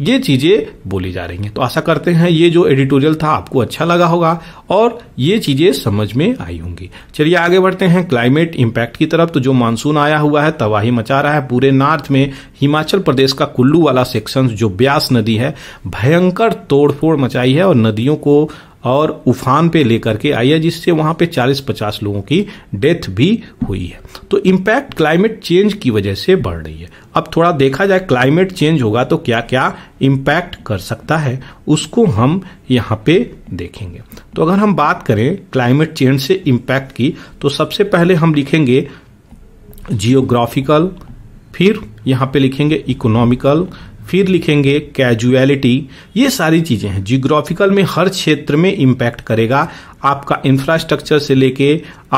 ये चीज़ें बोली जा रही हैं तो आशा करते हैं ये जो एडिटोरियल था आपको अच्छा लगा होगा और ये चीज़ें समझ में आई होंगी चलिए आगे बढ़ते हैं क्लाइमेट इम्पैक्ट की तरफ तो जो मानसून आया हुआ है तबाही मचा रहा है पूरे नॉर्थ में हिमाचल प्रदेश का कुल्लू वाला सेक्शन जो ब्यास नदी है भयंकर तोड़फोड़ मचाई है और नदियों को और उफान पे लेकर के आई है जिससे वहाँ पे 40-50 लोगों की डेथ भी हुई है तो इम्पैक्ट क्लाइमेट चेंज की वजह से बढ़ रही है अब थोड़ा देखा जाए क्लाइमेट चेंज होगा तो क्या क्या इम्पैक्ट कर सकता है उसको हम यहाँ पे देखेंगे तो अगर हम बात करें क्लाइमेट चेंज से इम्पैक्ट की तो सबसे पहले हम लिखेंगे जियोग्राफिकल फिर यहाँ पे लिखेंगे इकोनॉमिकल फिर लिखेंगे कैजुअलिटी ये सारी चीज़ें हैं जियोग्राफिकल में हर क्षेत्र में इम्पैक्ट करेगा आपका इंफ्रास्ट्रक्चर से लेके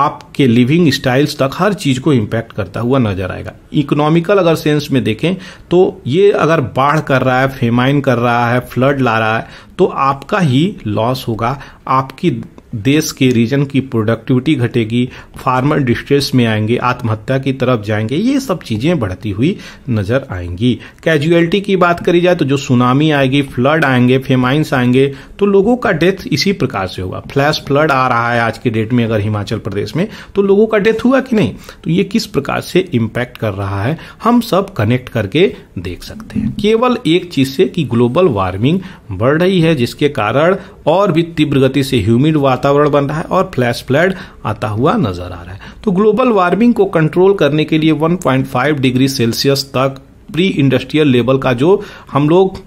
आपके लिविंग स्टाइल्स तक हर चीज़ को इम्पैक्ट करता हुआ नजर आएगा इकोनॉमिकल अगर सेंस में देखें तो ये अगर बाढ़ कर रहा है फेमाइन कर रहा है फ्लड ला रहा है तो आपका ही लॉस होगा आपकी देश के रीजन की प्रोडक्टिविटी घटेगी फार्मर डिस्ट्रेस में आएंगे आत्महत्या की तरफ जाएंगे ये सब चीज़ें बढ़ती हुई नजर आएंगी कैजुअलिटी की बात करी जाए तो जो सुनामी आएगी फ्लड आएंगे फेमाइंस आएंगे तो लोगों का डेथ इसी प्रकार से होगा फ्लैश फ्लड आ रहा है आज के डेट में अगर हिमाचल प्रदेश में तो लोगों का डेथ हुआ कि नहीं तो ये किस प्रकार से इम्पैक्ट कर रहा है हम सब कनेक्ट करके देख सकते हैं केवल एक चीज़ से कि ग्लोबल वार्मिंग बढ़ रही है जिसके कारण और भी तीव्र गति से ह्यूमिड वातावरण वातावरण बन रहा है और फ्लैश फ्लड आता हुआ नजर आ रहा है तो ग्लोबल वार्मिंग को कंट्रोल करने के लिए 1.5 डिग्री सेल्सियस तक प्री इंडस्ट्रियल लेवल का जो हम लोग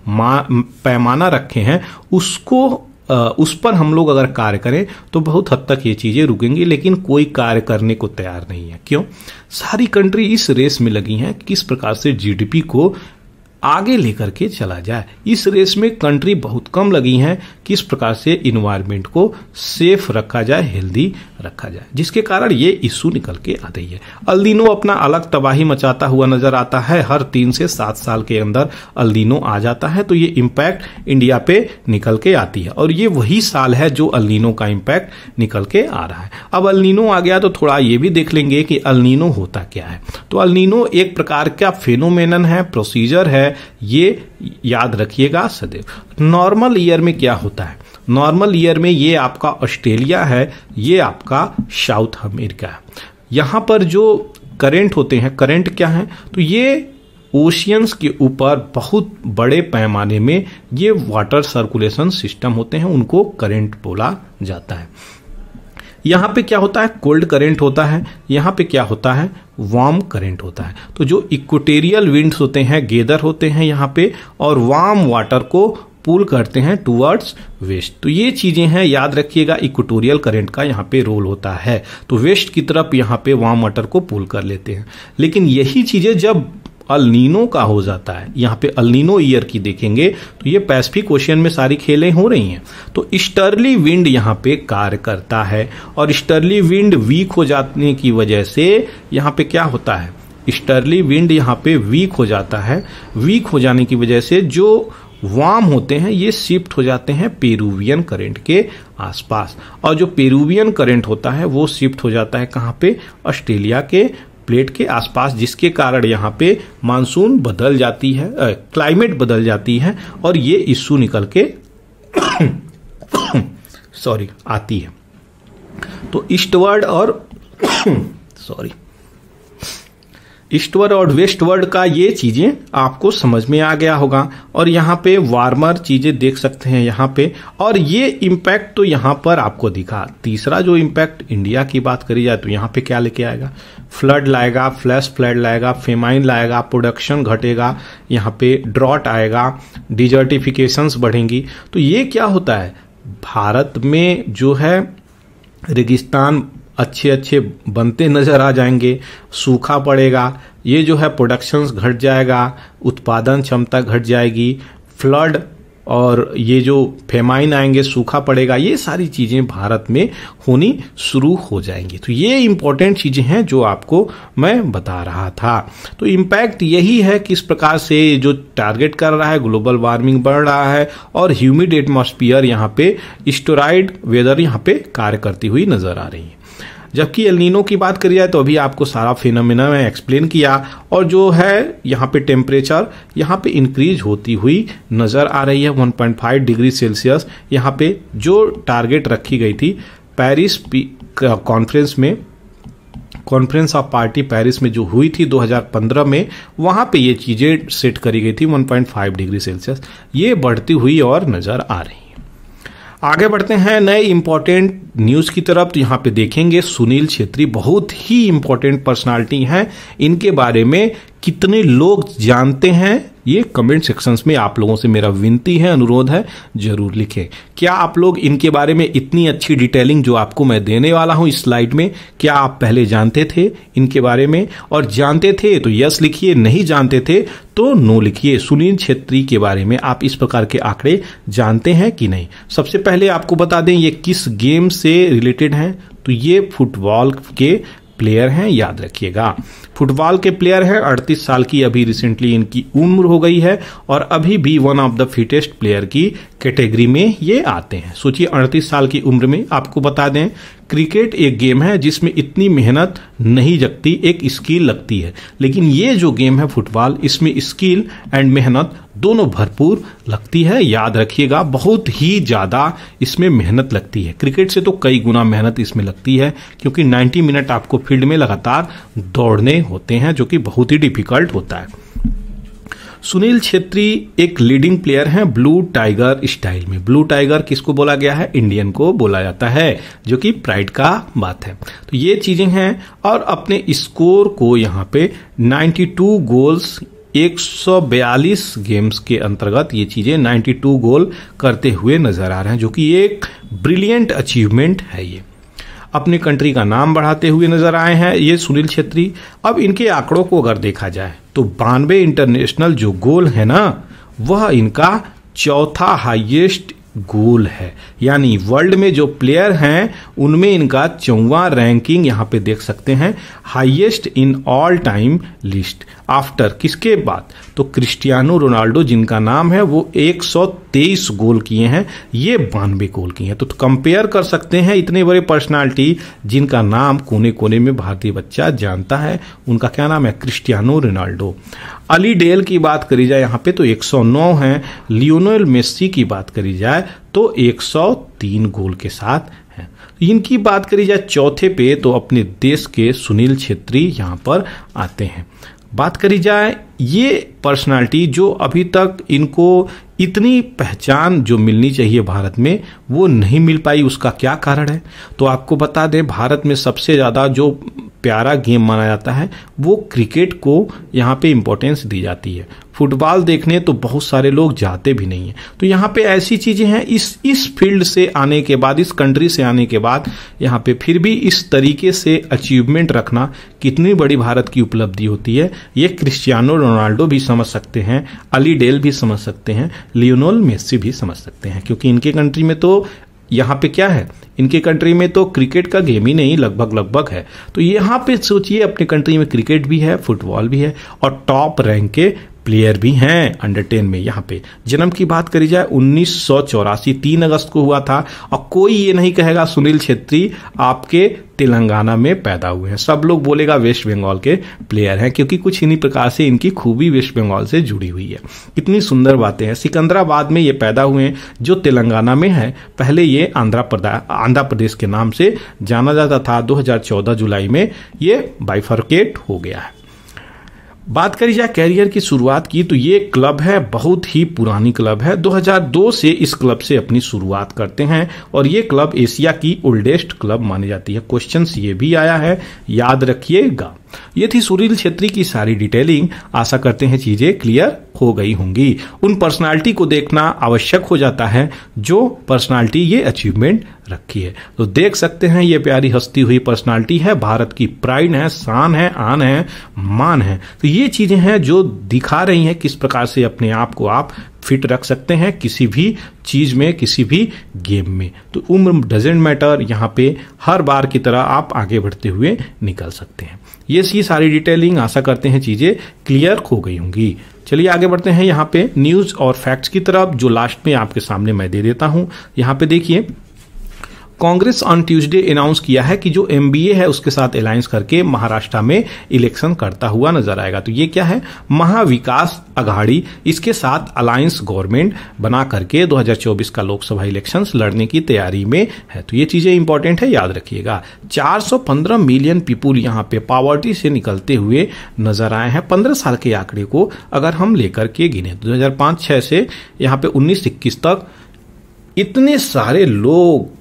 पैमाना रखे हैं उसको उस पर हम लोग अगर कार्य करें तो बहुत हद तक ये चीज़ें रुकेंगी लेकिन कोई कार्य करने को तैयार नहीं है क्यों सारी कंट्री इस रेस में लगी हैं किस प्रकार से जीडीपी को आगे लेकर के चला जाए इस रेस में कंट्री बहुत कम लगी हैं किस प्रकार से इन्वायरमेंट को सेफ रखा जाए हेल्दी रखा जाए जिसके कारण ये इशू निकल के आते ही है अल्दीनो अपना अलग तबाही मचाता हुआ नजर आता है हर तीन से सात साल के अंदर अल्दीनो आ जाता है तो ये इम्पैक्ट इंडिया पे निकल के आती है और ये वही साल है जो अल्दीनो का इम्पैक्ट निकल के आ रहा है अब अल्दीनो आ गया तो थोड़ा ये भी देख लेंगे कि अल्दीनो होता क्या है तो अल्दीनो एक प्रकार का फेनोमेनन है प्रोसीजर है ये याद रखिएगा सदैव नॉर्मल ईयर में क्या होता है नॉर्मल ईयर में ये आपका ऑस्ट्रेलिया है ये आपका साउथ अमेरिका है यहाँ पर जो करेंट होते हैं करेंट क्या है तो ये ओशियंस के ऊपर बहुत बड़े पैमाने में ये वाटर सर्कुलेशन सिस्टम होते हैं उनको करेंट बोला जाता है यहाँ पे क्या होता है कोल्ड करेंट होता है यहाँ पे क्या होता है वार्म करेंट होता है तो जो इक्वेटेरियल विंड्स होते हैं गेदर होते हैं यहाँ पे और वार्म वाटर को पुल करते हैं टूवर्ड्स वेस्ट तो ये चीज़ें हैं याद रखिएगा इक्वेटोरियल करंट का यहाँ पे रोल होता है तो वेस्ट की तरफ यहाँ पे वार्म वाटर को पुल कर लेते हैं लेकिन यही चीज़ें जब अलनीनो का हो जाता है यहाँ पे अलनीनो ईयर की देखेंगे तो ये पैसिफिक ओशियन में सारी खेलें हो रही हैं तो स्टर्ली विंड यहाँ पे कार्य करता है और स्टर्ली विंड वीक हो जाने की वजह से यहाँ पे क्या होता है स्टर्ली विंड यहाँ पे वीक हो जाता है वीक हो जाने की वजह से जो वाम होते हैं ये शिफ्ट हो जाते हैं पेरुवियन करंट के आसपास और जो पेरुवियन करंट होता है वो शिफ्ट हो जाता है कहाँ पे ऑस्ट्रेलिया के प्लेट के आसपास जिसके कारण यहाँ पे मानसून बदल जाती है क्लाइमेट बदल जाती है और ये इश्यू निकल के सॉरी आती है तो ईस्टवर्ड और सॉरी ईस्टवर्ड और वेस्टवर्ड का ये चीज़ें आपको समझ में आ गया होगा और यहाँ पे वार्मर चीज़ें देख सकते हैं यहाँ पे और ये इम्पैक्ट तो यहाँ पर आपको दिखा तीसरा जो इम्पैक्ट इंडिया की बात करी जाए तो यहाँ पे क्या लेके आएगा फ्लड लाएगा फ्लैश फ्लड लाएगा फेमाइन लाएगा प्रोडक्शन घटेगा यहाँ पे ड्रॉट आएगा डिजर्टिफिकेशन बढ़ेंगी तो ये क्या होता है भारत में जो है रेगिस्तान अच्छे अच्छे बनते नज़र आ जाएंगे सूखा पड़ेगा ये जो है प्रोडक्शंस घट जाएगा उत्पादन क्षमता घट जाएगी फ्लड और ये जो फेमाइन आएंगे सूखा पड़ेगा ये सारी चीज़ें भारत में होनी शुरू हो जाएंगी तो ये इम्पोर्टेंट चीज़ें हैं जो आपको मैं बता रहा था तो इम्पैक्ट यही है किस प्रकार से जो टारगेट कर रहा है ग्लोबल वार्मिंग बढ़ रहा है और ह्यूमिड एटमोस्फियर यहाँ पे स्टोराइड वेदर यहाँ पे कार्य करती हुई नज़र आ रही है जबकि एलनिनो की बात करी जाए तो अभी आपको सारा फिनोमिना मैं एक्सप्लेन किया और जो है यहाँ पे टेम्परेचर यहाँ पे इंक्रीज होती हुई नज़र आ रही है 1.5 डिग्री सेल्सियस यहाँ पे जो टारगेट रखी गई थी पेरिस कॉन्फ्रेंस में कॉन्फ्रेंस ऑफ पार्टी पेरिस में जो हुई थी 2015 में वहाँ पे ये चीज़ें सेट करी गई थी 1.5 डिग्री सेल्सियस ये बढ़ती हुई और नज़र आ रही आगे बढ़ते हैं नए इम्पोर्टेंट न्यूज की तरफ तो यहाँ पे देखेंगे सुनील छेत्री बहुत ही इम्पोर्टेंट पर्सनालिटी हैं इनके बारे में कितने लोग जानते हैं ये कमेंट सेक्शंस में आप लोगों से मेरा विनती है अनुरोध है जरूर लिखें क्या आप लोग इनके बारे में इतनी अच्छी डिटेलिंग जो आपको मैं देने वाला हूं इस स्लाइड में क्या आप पहले जानते थे इनके बारे में और जानते थे तो यस लिखिए नहीं जानते थे तो नो लिखिए सुनील छेत्री के बारे में आप इस प्रकार के आंकड़े जानते हैं कि नहीं सबसे पहले आपको बता दें ये किस गेम से रिलेटेड हैं तो ये फुटबॉल के प्लेयर हैं याद रखिएगा फुटबॉल के प्लेयर है 38 साल की अभी रिसेंटली इनकी उम्र हो गई है और अभी भी one of the fittest player की कैटेगरी में ये आते हैं सोचिए 38 साल की उम्र में आपको बता दें क्रिकेट एक गेम है जिसमें इतनी मेहनत नहीं जगती एक स्किल लगती है लेकिन ये जो गेम है फुटबॉल इसमें स्किल एंड मेहनत दोनों भरपूर लगती है याद रखिएगा बहुत ही ज़्यादा इसमें मेहनत लगती है क्रिकेट से तो कई गुना मेहनत इसमें लगती है क्योंकि 90 मिनट आपको फील्ड में लगातार दौड़ने होते हैं जो कि बहुत ही डिफिकल्ट होता है सुनील छेत्री एक लीडिंग प्लेयर हैं ब्लू टाइगर स्टाइल में ब्लू टाइगर किसको बोला गया है इंडियन को बोला जाता है जो कि प्राइड का बात है तो ये चीज़ें हैं और अपने स्कोर को यहाँ पे 92 गोल्स 142 गेम्स के अंतर्गत ये चीज़ें 92 गोल करते हुए नजर आ रहे हैं जो कि एक ब्रिलियंट अचीवमेंट है ये अपनी कंट्री का नाम बढ़ाते हुए नजर आए हैं ये सुनील छेत्री अब इनके आंकड़ों को अगर देखा जाए तो बानवे इंटरनेशनल जो गोल है ना वह इनका चौथा हाईएस्ट गोल है यानी वर्ल्ड में जो प्लेयर हैं उनमें इनका चौवा रैंकिंग यहाँ पे देख सकते हैं highest in all time list after किसके बाद तो क्रिस्टियानो रोनाल्डो जिनका नाम है वो 123 गोल किए हैं ये बानवे गोल किए हैं तो कंपेयर कर सकते हैं इतने बड़े पर्सनालिटी जिनका नाम कोने कोने में भारतीय बच्चा जानता है उनका क्या नाम है क्रिस्टियानो रोनाल्डो अली डेल की बात करी जाए यहाँ पे तो 109 हैं लियोनोल मेस्सी की बात करी जाए तो 103 गोल के साथ हैं इनकी बात करी जाए चौथे पे तो अपने देश के सुनील छेत्री यहाँ पर आते हैं बात करी जाए ये पर्सनालिटी जो अभी तक इनको इतनी पहचान जो मिलनी चाहिए भारत में वो नहीं मिल पाई उसका क्या कारण है तो आपको बता दें भारत में सबसे ज़्यादा जो प्यारा गेम माना जाता है वो क्रिकेट को यहाँ पे इम्पोर्टेंस दी जाती है फुटबॉल देखने तो बहुत सारे लोग जाते भी नहीं हैं तो यहाँ पे ऐसी चीज़ें हैं इस इस फील्ड से आने के बाद इस कंट्री से आने के बाद यहाँ पे फिर भी इस तरीके से अचीवमेंट रखना कितनी बड़ी भारत की उपलब्धि होती है ये क्रिस्टियानो रोनाल्डो भी समझ सकते हैं अली डेल भी समझ सकते हैं लियोनोल मेस्सी भी समझ सकते हैं क्योंकि इनके कंट्री में तो यहाँ पे क्या है इनके कंट्री में तो क्रिकेट का गेम ही नहीं लगभग लगभग है तो यहाँ पे सोचिए अपने कंट्री में क्रिकेट भी है फुटबॉल भी है और टॉप रैंक के प्लेयर भी हैं अंडर टेन में यहाँ पे जन्म की बात करी जाए उन्नीस सौ चौरासी तीन अगस्त को हुआ था और कोई ये नहीं कहेगा सुनील छेत्री आपके तेलंगाना में पैदा हुए हैं सब लोग बोलेगा वेस्ट बंगाल के प्लेयर हैं क्योंकि कुछ इन्हीं प्रकार से इनकी खूबी वेस्ट बंगाल से जुड़ी हुई है कितनी सुंदर बातें हैं सिकंदराबाद में ये पैदा हुए हैं जो तेलंगाना में है पहले ये आंध्रा प्रदेश आंध्र प्रदेश के नाम से जाना जाता था 2014 जुलाई में ये बाइफरकेट हो गया है बात करी जाए कैरियर की शुरुआत की तो ये क्लब है बहुत ही पुरानी क्लब है 2002 से इस क्लब से अपनी शुरुआत करते हैं और ये क्लब एशिया की ओल्डेस्ट क्लब मानी जाती है क्वेश्चंस ये भी आया है याद रखिएगा ये थी सुनील छेत्री की सारी डिटेलिंग आशा करते हैं चीजें क्लियर हो गई होंगी उन पर्सनालिटी को देखना आवश्यक हो जाता है जो पर्सनालिटी ये अचीवमेंट रखी है तो देख सकते हैं ये प्यारी हस्ती हुई पर्सनालिटी है भारत की प्राइड है शान है आन है मान है तो ये चीजें हैं जो दिखा रही हैं किस प्रकार से अपने आप को आप फिट रख सकते हैं किसी भी चीज में किसी भी गेम में तो उम्र डजेंट मैटर यहाँ पे हर बार की तरह आप आगे बढ़ते हुए निकल सकते हैं ये सी सारी डिटेलिंग आशा करते हैं चीजें क्लियर हो गई होंगी चलिए आगे बढ़ते हैं यहाँ पे न्यूज और फैक्ट्स की तरफ जो लास्ट में आपके सामने मैं दे देता हूँ यहाँ पे देखिए कांग्रेस ऑन ट्यूसडे अनाउंस किया है कि जो एमबीए है उसके साथ अलायंस करके महाराष्ट्र में इलेक्शन करता हुआ नजर आएगा तो ये क्या है महाविकास अघाड़ी इसके साथ अलायंस गवर्नमेंट बना करके 2024 का लोकसभा इलेक्शन लड़ने की तैयारी में है तो ये चीजें इंपॉर्टेंट है याद रखिएगा 415 मिलियन पीपुल यहाँ पे पावर्टी से निकलते हुए नजर आए हैं पंद्रह साल के आंकड़े को अगर हम लेकर के गिने दो हजार से यहाँ पे उन्नीस इक्कीस तक इतने सारे लोग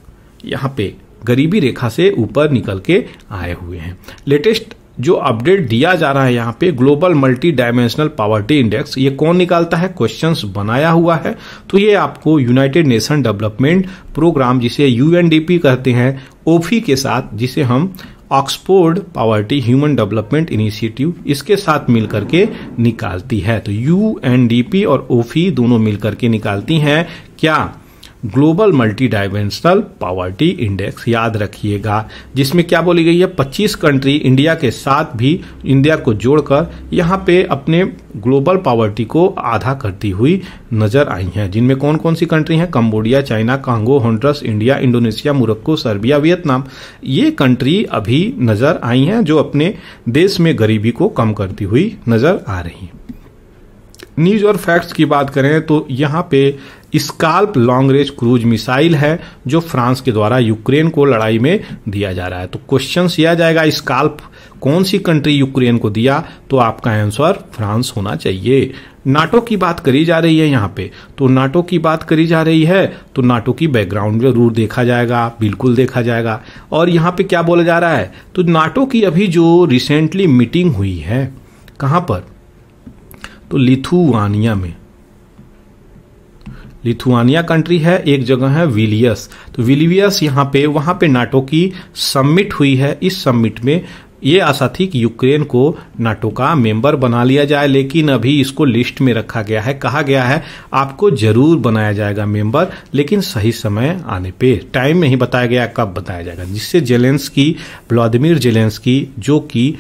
यहाँ पे गरीबी रेखा से ऊपर निकल के आए हुए हैं लेटेस्ट जो अपडेट दिया जा रहा है यहाँ पे global multi dimensional poverty index ये कौन निकालता है क्वेश्चंस बनाया हुआ है तो ये आपको यूनाइटेड नेशन डेवलपमेंट प्रोग्राम जिसे यूएनडीपी कहते हैं ओफी के साथ जिसे हम Oxford poverty human development initiative इसके साथ मिलकर के निकालती है तो यू और ओफी दोनों मिलकर के निकालती हैं क्या global multi dimensional poverty index याद रखिएगा जिसमें क्या बोली गई है 25 कंट्री इंडिया के साथ भी इंडिया को जोड़कर यहाँ पे अपने ग्लोबल पावर्टी को आधा करती हुई नजर आई हैं जिनमें कौन कौन सी कंट्री हैं Cambodia China Congo Honduras India Indonesia Morocco Serbia Vietnam ये कंट्री अभी नजर आई हैं जो अपने देश में गरीबी को कम करती हुई नजर आ रही है न्यूज और फैक्ट्स की बात करें तो यहाँ पे SCALP long range cruise missile है जो फ्रांस के द्वारा यूक्रेन को लड़ाई में दिया जा रहा है तो क्वेश्चन यह जाएगा स्काल्प कौन सी कंट्री यूक्रेन को दिया तो आपका आंसर फ्रांस होना चाहिए नाटो की बात करी जा रही है यहाँ पे तो नाटो की बात करी जा रही है तो नाटो की बैकग्राउंड जरूर देखा जाएगा बिल्कुल देखा जाएगा और यहाँ पे क्या बोला जा रहा है तो नाटो की अभी जो रिसेंटली मीटिंग हुई है कहाँ पर तो लिथुआनिया में लिथुआनिया कंट्री है एक जगह है विलियस तो विलियस यहाँ पे वहाँ पे नाटो की सम्मिट हुई है इस सम्मिट में ये आशा थी कि यूक्रेन को नाटो का मेंबर बना लिया जाए लेकिन अभी इसको लिस्ट में रखा गया है कहा गया है आपको जरूर बनाया जाएगा मेंबर लेकिन सही समय आने पे टाइम में ही बताया गया कब बताया जाएगा जिससे जेलेंस की व्लादिमिर जेलेंस की जो कि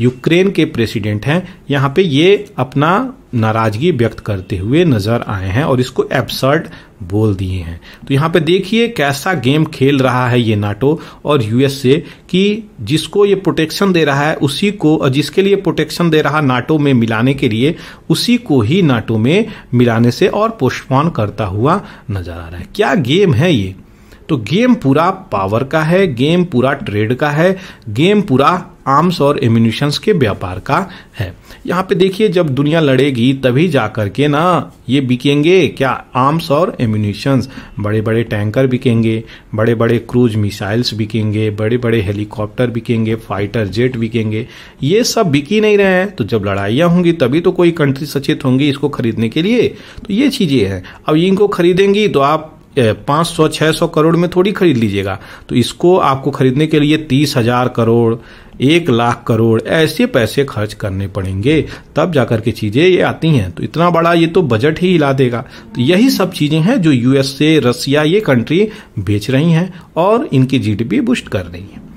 यूक्रेन के प्रेसिडेंट हैं यहाँ पे ये अपना नाराजगी व्यक्त करते हुए नजर आए हैं और इसको एब्सर्ड बोल दिए हैं तो यहाँ पे देखिए कैसा गेम खेल रहा है ये नाटो और यूएसए कि जिसको ये प्रोटेक्शन दे रहा है उसी को और जिसके लिए प्रोटेक्शन दे रहा नाटो में मिलाने के लिए उसी को ही नाटो में मिलाने से और पोस्टपोन करता हुआ नजर आ रहा है क्या गेम है ये तो गेम पूरा पावर का है गेम पूरा ट्रेड का है गेम पूरा आर्म्स और एम्यूनिशंस के व्यापार का है यहाँ पे देखिए जब दुनिया लड़ेगी तभी जा के ना ये बिकेंगे क्या आर्म्स और एम्यूनिशंस बड़े बड़े टैंकर बिकेंगे बड़े बड़े क्रूज मिसाइल्स बिकेंगे बड़े बड़े हेलीकॉप्टर बिकेंगे फाइटर जेट बिकेंगे ये सब बिक ही नहीं रहे हैं तो जब लड़ाइयाँ होंगी तभी तो कोई कंट्री सचेत होंगी इसको खरीदने के लिए तो ये चीज़ें हैं अब इनको खरीदेंगी तो आप 500 सौ सौ करोड़ में थोड़ी खरीद लीजिएगा तो इसको आपको खरीदने के लिए तीस हजार करोड़ एक लाख करोड़ ऐसे पैसे खर्च करने पड़ेंगे तब जाकर के चीज़ें ये आती हैं तो इतना बड़ा ये तो बजट ही हिला देगा तो यही सब चीज़ें हैं जो यूएसए रसिया ये कंट्री बेच रही हैं और इनकी जीडीपी बूस्ट कर रही है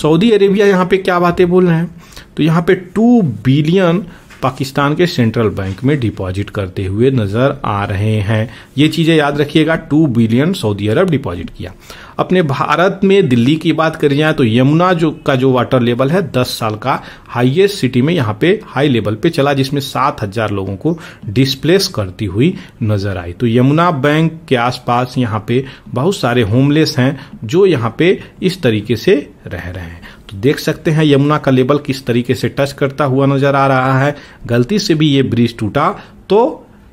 सऊदी अरेबिया यहाँ पे क्या बातें बोल रहे हैं तो यहाँ पे टू बिलियन पाकिस्तान के सेंट्रल बैंक में डिपॉजिट करते हुए नजर आ रहे हैं ये चीज़ें याद रखिएगा two billion Saudi Arabia deposit किया अपने भारत में दिल्ली की बात करी जाए तो यमुना जो का जो वाटर लेवल है दस साल का हाईएस्ट सिटी में यहाँ पे हाई लेवल पे चला जिसमें सात हजार लोगों को डिस्प्लेस करती हुई नजर आई तो यमुना बैंक के आसपास यहाँ पे बहुत सारे होमलेस हैं जो यहाँ पे इस तरीके से रह रहे हैं तो देख सकते हैं यमुना का लेवल किस तरीके से टच करता हुआ नजर आ रहा है गलती से भी ये ब्रिज टूटा तो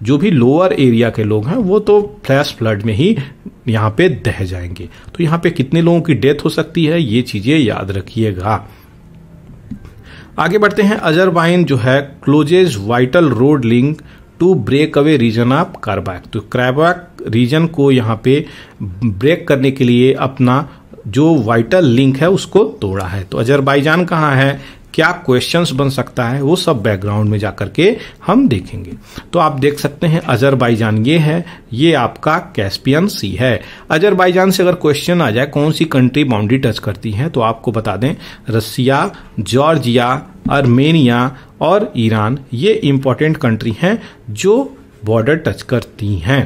जो भी लोअर एरिया के लोग हैं वो तो फ्लैश फ्लड में ही यहाँ पे दह जाएंगे तो यहाँ पे कितने लोगों की डेथ हो सकती है ये चीजें याद रखिएगा आगे बढ़ते हैं अजरबाइन जो है closes vital road link to breakaway region of Karabakh तो क्रैबैक रीजन को यहाँ पे ब्रेक करने के लिए अपना जो वाइटल लिंक है उसको तोड़ा है तो अजरबाइजान कहाँ है क्या क्वेश्चंस बन सकता है वो सब बैकग्राउंड में जा के हम देखेंगे तो आप देख सकते हैं अजरबाईजान ये है ये आपका कैस्पियन सी है अजरबाईजान से अगर क्वेश्चन आ जाए कौन सी कंट्री बाउंड्री टच करती है तो आपको बता दें रसिया जॉर्जिया आर्मेनिया और ईरान ये इम्पोर्टेंट कंट्री हैं जो बॉर्डर टच करती हैं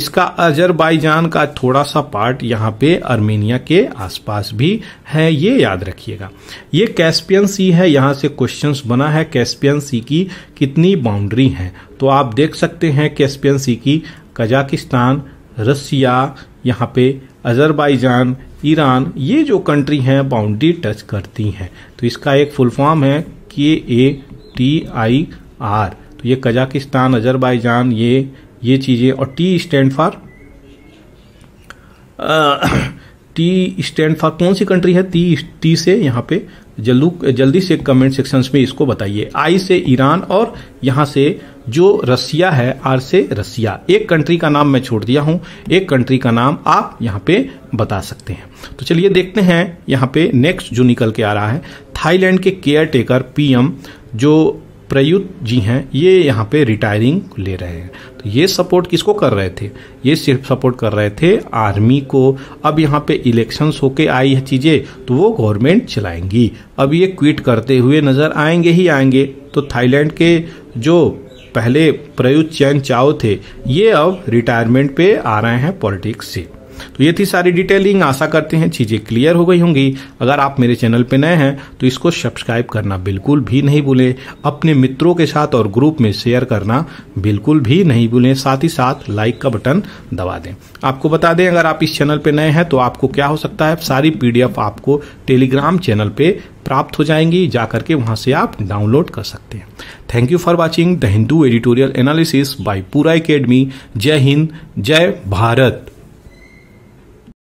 इसका अजरबैजान का थोड़ा सा पार्ट यहाँ पे आर्मेनिया के आसपास भी है ये याद रखिएगा ये कैस्पियन सी है यहाँ से क्वेश्चंस बना है कैस्पियन सी की कितनी बाउंड्री है तो आप देख सकते हैं कैस्पियन सी की कजाकिस्तान रसिया यहाँ पे अजरबैजान ईरान ये जो कंट्री हैं बाउंड्री टच करती हैं तो इसका एक फुल फॉर्म है K A T I R ये कजाकिस्तान अजरबैजान ये ये चीज़ें और T stand for T stand for कौन सी कंट्री है टी टी से यहाँ पे जल्दू जल्दी से कमेंट सेक्शन में इसको बताइए आई से ईरान और यहां से जो रसिया है आर से रसिया एक कंट्री का नाम मैं छोड़ दिया हूं एक कंट्री का नाम आप यहाँ पे बता सकते हैं तो चलिए देखते हैं यहाँ पे नेक्स्ट जो निकल के आ रहा है थाईलैंड के केयर टेकर पीएम जो प्रयुत जी हैं ये यहाँ पे रिटायरिंग ले रहे हैं तो ये सपोर्ट किसको कर रहे थे ये सिर्फ सपोर्ट कर रहे थे आर्मी को अब यहाँ पे इलेक्शंस होके आई है चीज़ें तो वो गवर्नमेंट चलाएंगी अब ये क्विट करते हुए नज़र आएंगे ही आएंगे तो थाईलैंड के जो पहले प्रयुत चैन चाओ थे ये अब रिटायरमेंट पे आ रहे हैं पॉलिटिक्स से तो ये थी सारी डिटेलिंग आशा करते हैं चीज़ें क्लियर हो गई होंगी अगर आप मेरे चैनल पर नए हैं तो इसको सब्सक्राइब करना बिल्कुल भी नहीं भूलें अपने मित्रों के साथ और ग्रुप में शेयर करना बिल्कुल भी नहीं भूलें साथ ही साथ लाइक का बटन दबा दें आपको बता दें अगर आप इस चैनल पर नए हैं तो आपको क्या हो सकता है सारी पीडीएफ आपको टेलीग्राम चैनल पे प्राप्त हो जाएंगी जा करके वहाँ से आप डाउनलोड कर सकते हैं thank you for watching the Hindu editorial analysis by पूरा अकेडमी जय हिंद जय भारत